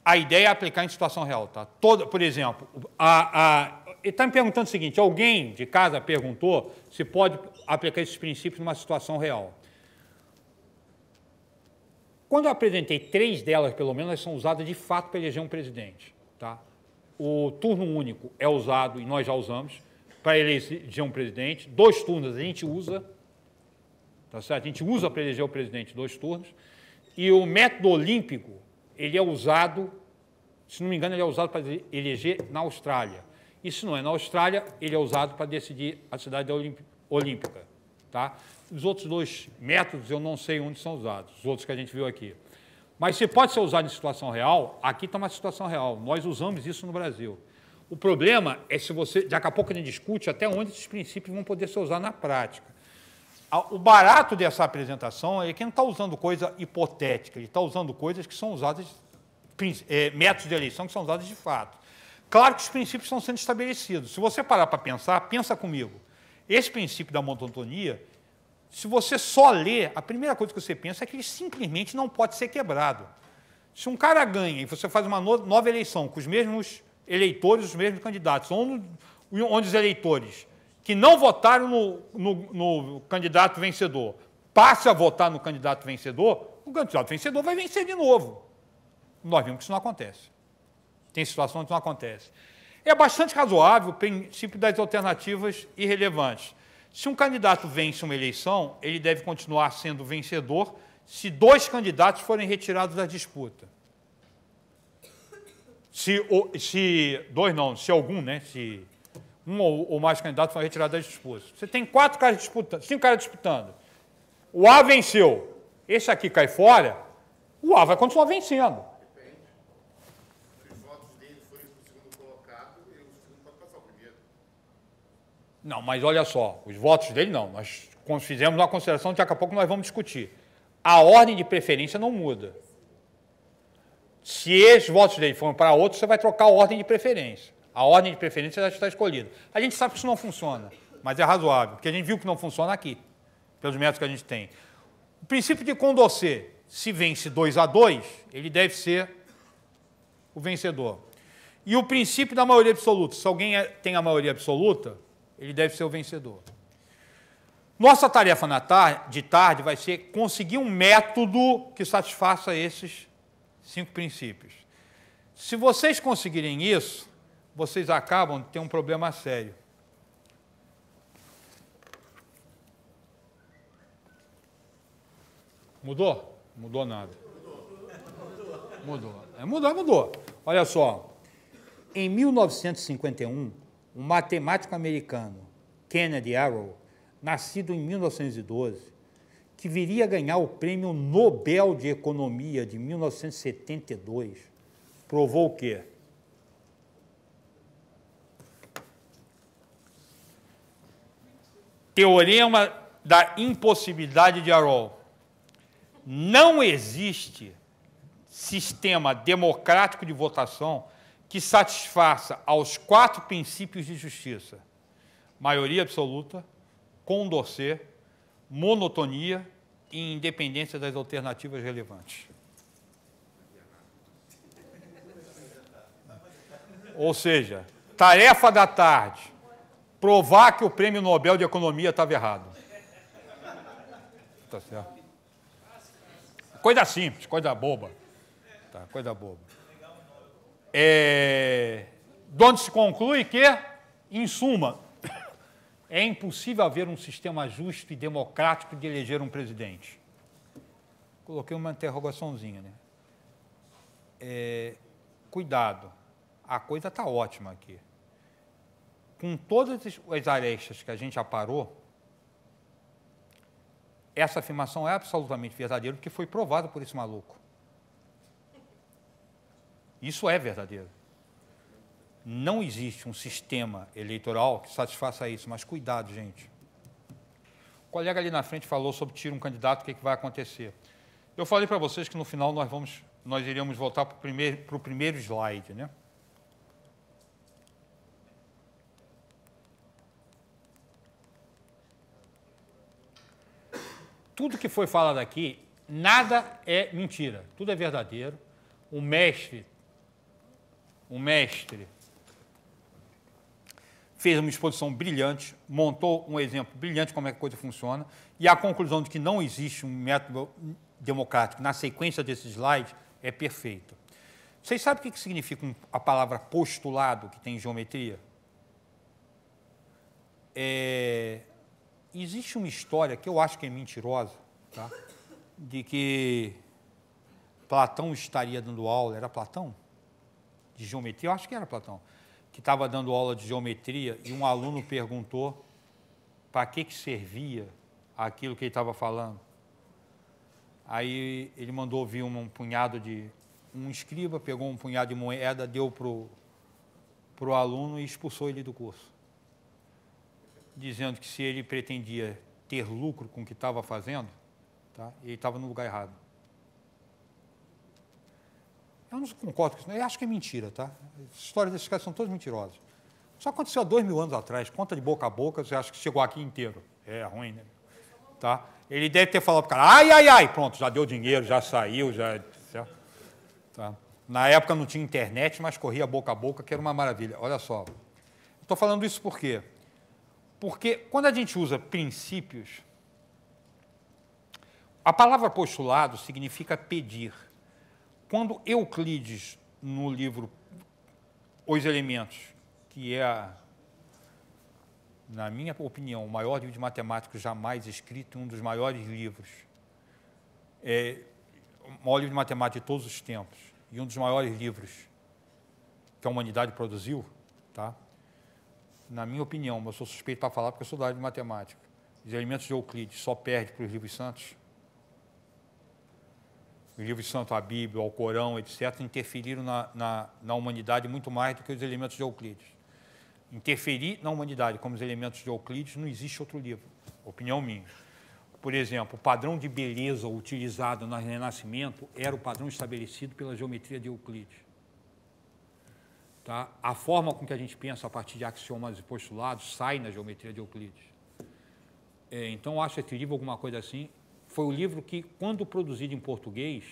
A ideia é aplicar em situação real. Tá? Todo, por exemplo, a, a, ele está me perguntando o seguinte: alguém de casa perguntou se pode aplicar esses princípios numa situação real. Quando eu apresentei três delas, pelo menos, elas são usadas de fato para eleger um presidente. Tá? O turno único é usado, e nós já usamos, para eleger um presidente. Dois turnos a gente usa, tá certo? A gente usa para eleger o presidente dois turnos. E o método olímpico, ele é usado, se não me engano, ele é usado para eleger na Austrália. E se não é na Austrália, ele é usado para decidir a cidade olímpica. Tá? Os outros dois métodos eu não sei onde são usados, os outros que a gente viu aqui. Mas se pode ser usado em situação real, aqui está uma situação real. Nós usamos isso no Brasil. O problema é se você. Daqui a pouco a gente discute até onde esses princípios vão poder ser usados na prática. O barato dessa apresentação é que não está usando coisa hipotética, ele está usando coisas que são usadas, é, métodos de eleição que são usados de fato. Claro que os princípios estão sendo estabelecidos. Se você parar para pensar, pensa comigo. Esse princípio da monotonia, se você só lê, a primeira coisa que você pensa é que ele simplesmente não pode ser quebrado. Se um cara ganha e você faz uma nova eleição com os mesmos eleitores, os mesmos candidatos, onde, onde os eleitores que não votaram no, no, no candidato vencedor passam a votar no candidato vencedor, o candidato vencedor vai vencer de novo. Nós vimos que isso não acontece. Tem situações que não acontece. É bastante razoável o princípio das alternativas irrelevantes. Se um candidato vence uma eleição, ele deve continuar sendo vencedor se dois candidatos forem retirados da disputa. Se, se dois não, se algum, né? Se um ou, mais candidatos forem retirados da disputa. Você tem quatro caras disputando, cinco caras disputando. O A venceu, esse aqui cai fora, o A vai continuar vencendo. Não, mas olha só, os votos dele não. Nós fizemos uma consideração, daqui a pouco nós vamos discutir. A ordem de preferência não muda. Se esses votos dele forem para outros, você vai trocar a ordem de preferência. A ordem de preferência já está escolhida. A gente sabe que isso não funciona, mas é razoável, porque a gente viu que não funciona aqui, pelos métodos que a gente tem. O princípio de Condorcet, se vence 2 a 2, ele deve ser o vencedor. E o princípio da maioria absoluta, se alguém é, tem a maioria absoluta, ele deve ser o vencedor. Nossa tarefa na de tarde vai ser conseguir um método que satisfaça esses cinco princípios. Se vocês conseguirem isso, vocês acabam de ter um problema sério. Mudou? Mudou nada. Mudou. É, mudou, mudou. Olha só. Em 1951, um matemático americano, Kennedy Arrow, nascido em 1912, que viria a ganhar o Prêmio Nobel de Economia de 1972, provou o quê? Teorema da impossibilidade de Arrow. Não existe sistema democrático de votação que satisfaça aos quatro princípios de justiça: maioria absoluta, condorcer, monotonia e independência das alternativas relevantes. Ou seja, tarefa da tarde: provar que o prêmio Nobel de Economia estava errado. Tá certo. Coisa simples, coisa boba. Tá, coisa boba. É, onde se conclui que, em suma, é impossível haver um sistema justo e democrático de eleger um presidente. Coloquei uma interrogaçãozinha, né? É, cuidado, a coisa está ótima aqui. Com todas as arestas que a gente aparou, essa afirmação é absolutamente verdadeira, porque foi provada por esse maluco. Isso é verdadeiro. Não existe um sistema eleitoral que satisfaça isso, mas cuidado, gente. O colega ali na frente falou sobre tirar um candidato, o que, é que vai acontecer. Eu falei para vocês que no final nós, vamos, nós iríamos voltar para o primeiro, primeiro slide, né? tudo que foi falado aqui, nada é mentira, tudo é verdadeiro. O mestre um mestre, fez uma exposição brilhante, montou um exemplo brilhante como é que a coisa funciona, e a conclusão de que não existe um método democrático na sequência desses slides é perfeita. Vocês sabem o que significa a palavra postulado que tem em geometria? É, existe uma história que eu acho que é mentirosa, tá? de que Platão estaria dando aula, era Platão? de geometria, eu acho que era Platão, que estava dando aula de geometria e um aluno perguntou para que, que servia aquilo que ele estava falando. Aí ele mandou vir um, punhado de. Um escriba pegou um punhado de moeda, deu para o aluno e expulsou ele do curso. Dizendo que se ele pretendia ter lucro com o que estava fazendo, tá, ele estava no lugar errado. Eu não concordo com isso. Eu acho que é mentira, tá? As histórias desses caras são todas mentirosas. Só aconteceu há dois mil anos atrás, conta de boca a boca, você acha que chegou aqui inteiro. É ruim, né? Tá? Ele deve ter falado para cara, ai, ai, ai, pronto, já deu dinheiro, já saiu, já. Tá? tá? Na época não tinha internet, mas corria boca a boca, que era uma maravilha. Olha só. Estou falando isso por quê? Porque quando a gente usa princípios, a palavra postulado significa pedir. Quando Euclides, no livro Os Elementos, que é na minha opinião, o maior livro de matemática jamais escrito, um dos maiores livros, é, o maior livro de matemática de todos os tempos, e um dos maiores livros que a humanidade produziu, tá? na minha opinião, mas eu sou suspeito para falar porque eu sou da área de matemática, os elementos de Euclides só perde para os livros santos, o livro santo, a Bíblia, o Corão, etc., interferiram na, na, na, humanidade muito mais do que os elementos de Euclides. Interferir na humanidade como os elementos de Euclides não existe outro livro, opinião minha. Por exemplo, o padrão de beleza utilizado no Renascimento era o padrão estabelecido pela geometria de Euclides. Tá? A forma com que a gente pensa a partir de axiomas e postulados sai na geometria de Euclides. É, então, acho esse livro alguma coisa assim, foi o livro que, quando produzido em português,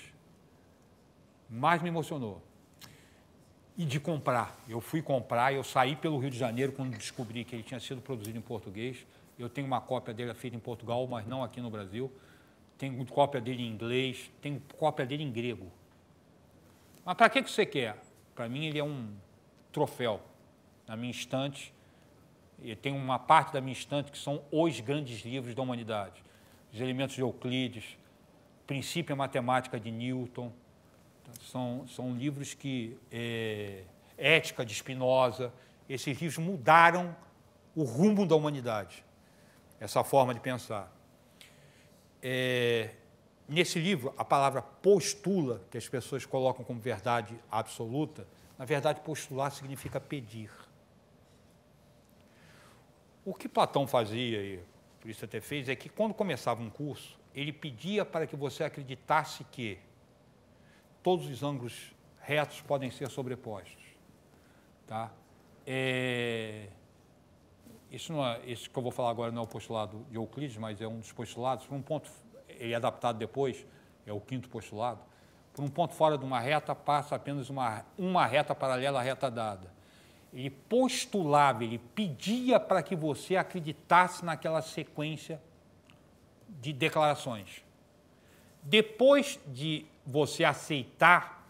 mais me emocionou. E de comprar. Eu fui comprar, eu saí pelo Rio de Janeiro quando descobri que ele tinha sido produzido em português. Eu tenho uma cópia dele feita em Portugal, mas não aqui no Brasil. Tenho cópia dele em inglês, tenho cópia dele em grego. Mas para que você quer? Para mim, ele é um troféu. Na minha estante, eu tenho uma parte da minha estante que são os grandes livros da humanidade os elementos de Euclides, Princípio e Matemática de Newton. São, são livros que. É, ética de Spinoza, esses livros mudaram o rumo da humanidade, essa forma de pensar. É, nesse livro, a palavra postula, que as pessoas colocam como verdade absoluta, na verdade, postular significa pedir. O que Platão fazia e isso até fez, é que quando começava um curso, ele pedia para que você acreditasse que todos os ângulos retos podem ser sobrepostos. Tá? É... Isso, não é, isso que eu vou falar agora não é o postulado de Euclides, mas é um dos postulados, por um ponto, ele é adaptado depois, é o quinto postulado, por um ponto fora de uma reta passa apenas uma, uma reta paralela à reta dada ele postulava, ele pedia para que você acreditasse naquela sequência de declarações. Depois de você aceitar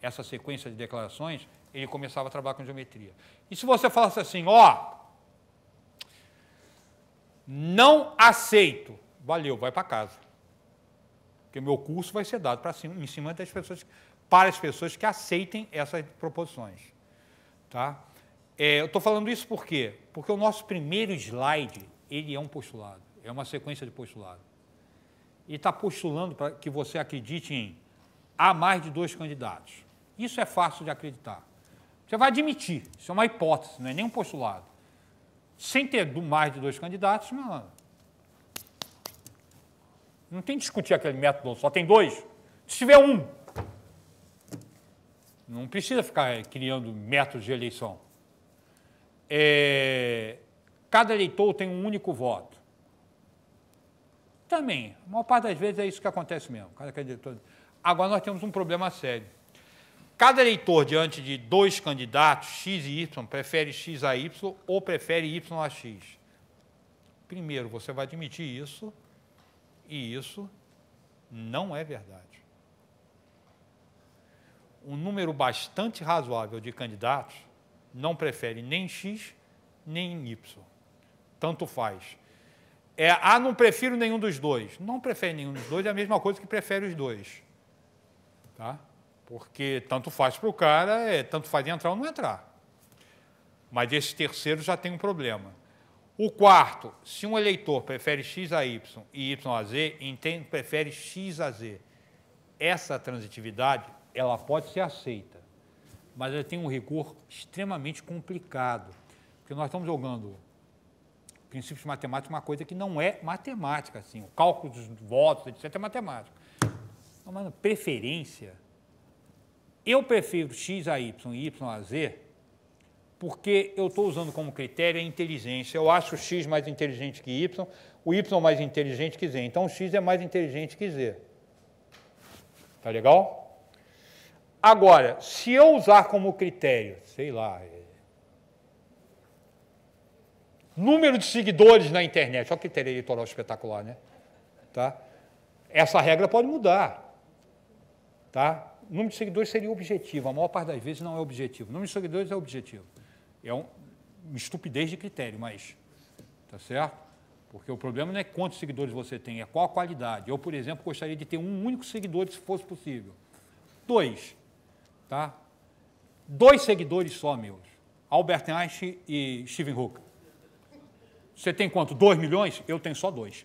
essa sequência de declarações, ele começava a trabalhar com geometria. E se você falasse assim, ó, não aceito, valeu, vai para casa. Porque meu curso vai ser dado para cima, em cima das pessoas, para as pessoas que aceitem essas proposições. Tá? É, eu estou falando isso por quê? Porque o nosso primeiro slide, ele é um postulado, é uma sequência de postulado. E está postulando para que você acredite em há mais de dois candidatos. Isso é fácil de acreditar. Você vai admitir, isso é uma hipótese, não é nem um postulado. Sem ter mais de dois candidatos, não, não tem que discutir aquele método, só tem dois. Se tiver um, não precisa ficar criando métodos de eleição. É, cada eleitor tem um único voto. Também, a maior parte das vezes é isso que acontece mesmo. Cada eleitor... Agora nós temos um problema sério. Cada eleitor, diante de dois candidatos, X e Y, prefere X a Y ou prefere Y a X. Primeiro, você vai admitir isso, e isso não é verdade um número bastante razoável de candidatos não prefere nem X nem Y. Tanto faz. É, ah, não prefiro nenhum dos dois. Não prefere nenhum dos dois, é a mesma coisa que prefere os dois. Tá? Porque tanto faz para o cara, é, tanto faz entrar ou não entrar. Mas esse terceiro já tem um problema. O quarto, se um eleitor prefere X a Y e Y a Z, entende, prefere X a Z. Essa transitividade ela pode ser aceita, mas ela tem um rigor extremamente complicado, porque nós estamos jogando princípios matemáticos uma coisa que não é matemática, assim, o cálculo dos votos, etc., é matemática. mas preferência, eu prefiro x a y e y a z, porque eu estou usando como critério a inteligência. Eu acho o x mais inteligente que y, o y mais inteligente que z. Então, o x é mais inteligente que z. Tá legal? Agora, se eu usar como critério, sei lá, é, número de seguidores na internet, olha o critério eleitoral espetacular, né? Tá? Essa regra pode mudar. Tá? número de seguidores seria objetivo, a maior parte das vezes não é objetivo. número de seguidores é objetivo. É um, uma estupidez de critério, mas. Tá certo? Porque o problema não é quantos seguidores você tem, é qual a qualidade. Eu, por exemplo, gostaria de ter um único seguidor, se fosse possível. Dois, tá? Dois seguidores só meus, Albert Einstein e Stephen Hooker. Você tem quanto? Dois milhões? Eu tenho só dois.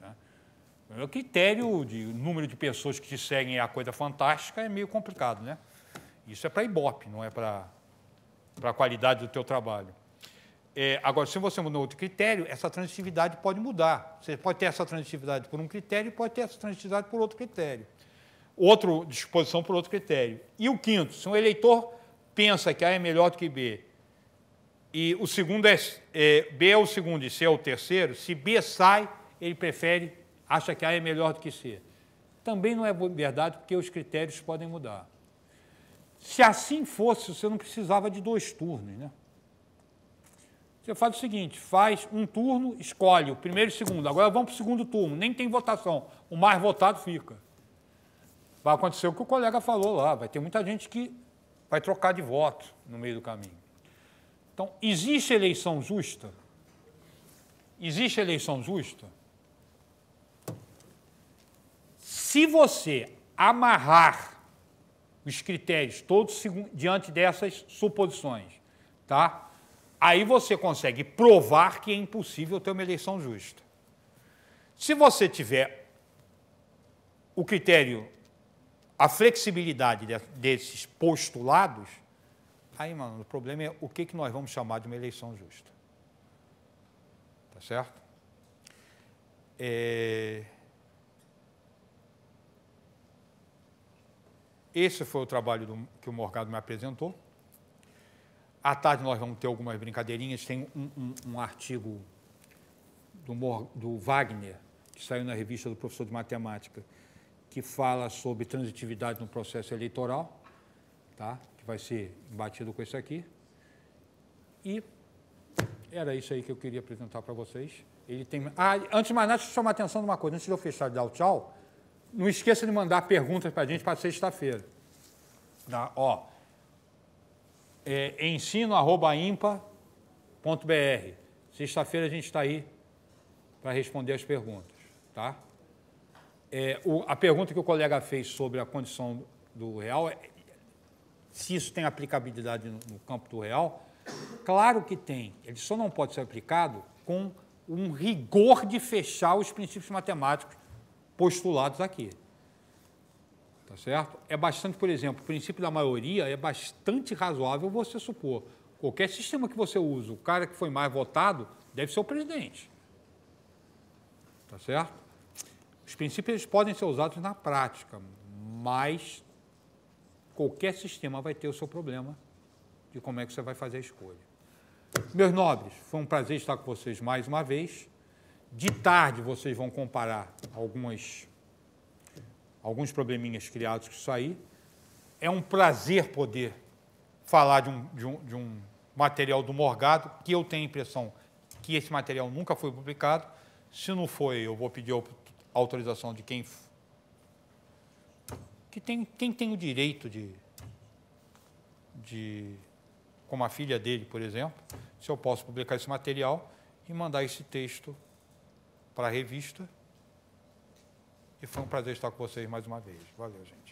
Né? O critério de número de pessoas que te seguem é a coisa fantástica é meio complicado, né? Isso é para Ibope, não é para a qualidade do teu trabalho. É, agora, se você mudar outro critério, essa transitividade pode mudar. Você pode ter essa transitividade por um critério e pode ter essa transitividade por outro critério outro disposição por outro critério. E o quinto, se um eleitor pensa que A é melhor do que B, e o segundo é, é B é o segundo e C é o terceiro, se B sai, ele prefere, acha que A é melhor do que C. Também não é verdade, porque os critérios podem mudar. Se assim fosse, você não precisava de dois turnos, né? Você faz o seguinte, faz um turno, escolhe o primeiro e o segundo. Agora vamos para o segundo turno, nem tem votação. O mais votado fica. Vai acontecer o que o colega falou lá, vai ter muita gente que vai trocar de voto no meio do caminho. Então, existe eleição justa? Existe eleição justa? Se você amarrar os critérios todos diante dessas suposições, tá? Aí você consegue provar que é impossível ter uma eleição justa. Se você tiver o critério a flexibilidade de, desses postulados, aí, mano, o problema é o que, que nós vamos chamar de uma eleição justa. Tá certo? É... Esse foi o trabalho do, que o Morgado me apresentou. À tarde nós vamos ter algumas brincadeirinhas. Tem um, um, um artigo do, Mor do Wagner, que saiu na revista do professor de matemática, que fala sobre transitividade no processo eleitoral, tá? que vai ser batido com esse aqui. E era isso aí que eu queria apresentar para vocês. Ele tem. Ah, antes de mais nada, deixa eu chamar a atenção de uma coisa. Antes de eu fechar e dar o tchau, não esqueça de mandar perguntas para a gente para sexta-feira. Tá? Ó, é, ensino.impa.br. Sexta-feira a gente está aí para responder as perguntas. Tá? É, o, a pergunta que o colega fez sobre a condição do real, é, se isso tem aplicabilidade no, no campo do real, claro que tem. Ele só não pode ser aplicado com um rigor de fechar os princípios matemáticos postulados aqui. Tá certo? É bastante, por exemplo, o princípio da maioria é bastante razoável você supor. Qualquer sistema que você usa, o cara que foi mais votado deve ser o presidente. Tá certo? Os princípios podem ser usados na prática, mas qualquer sistema vai ter o seu problema de como é que você vai fazer a escolha. Meus nobres, foi um prazer estar com vocês mais uma vez. De tarde vocês vão comparar algumas, alguns probleminhas criados com isso aí. É um prazer poder falar de um, de um, de um material do Morgado, que eu tenho a impressão que esse material nunca foi publicado. Se não foi, eu vou pedir ao autorização de quem que tem quem tem o direito de de como a filha dele, por exemplo, se eu posso publicar esse material e mandar esse texto para a revista. E foi um prazer estar com vocês mais uma vez. Valeu, gente.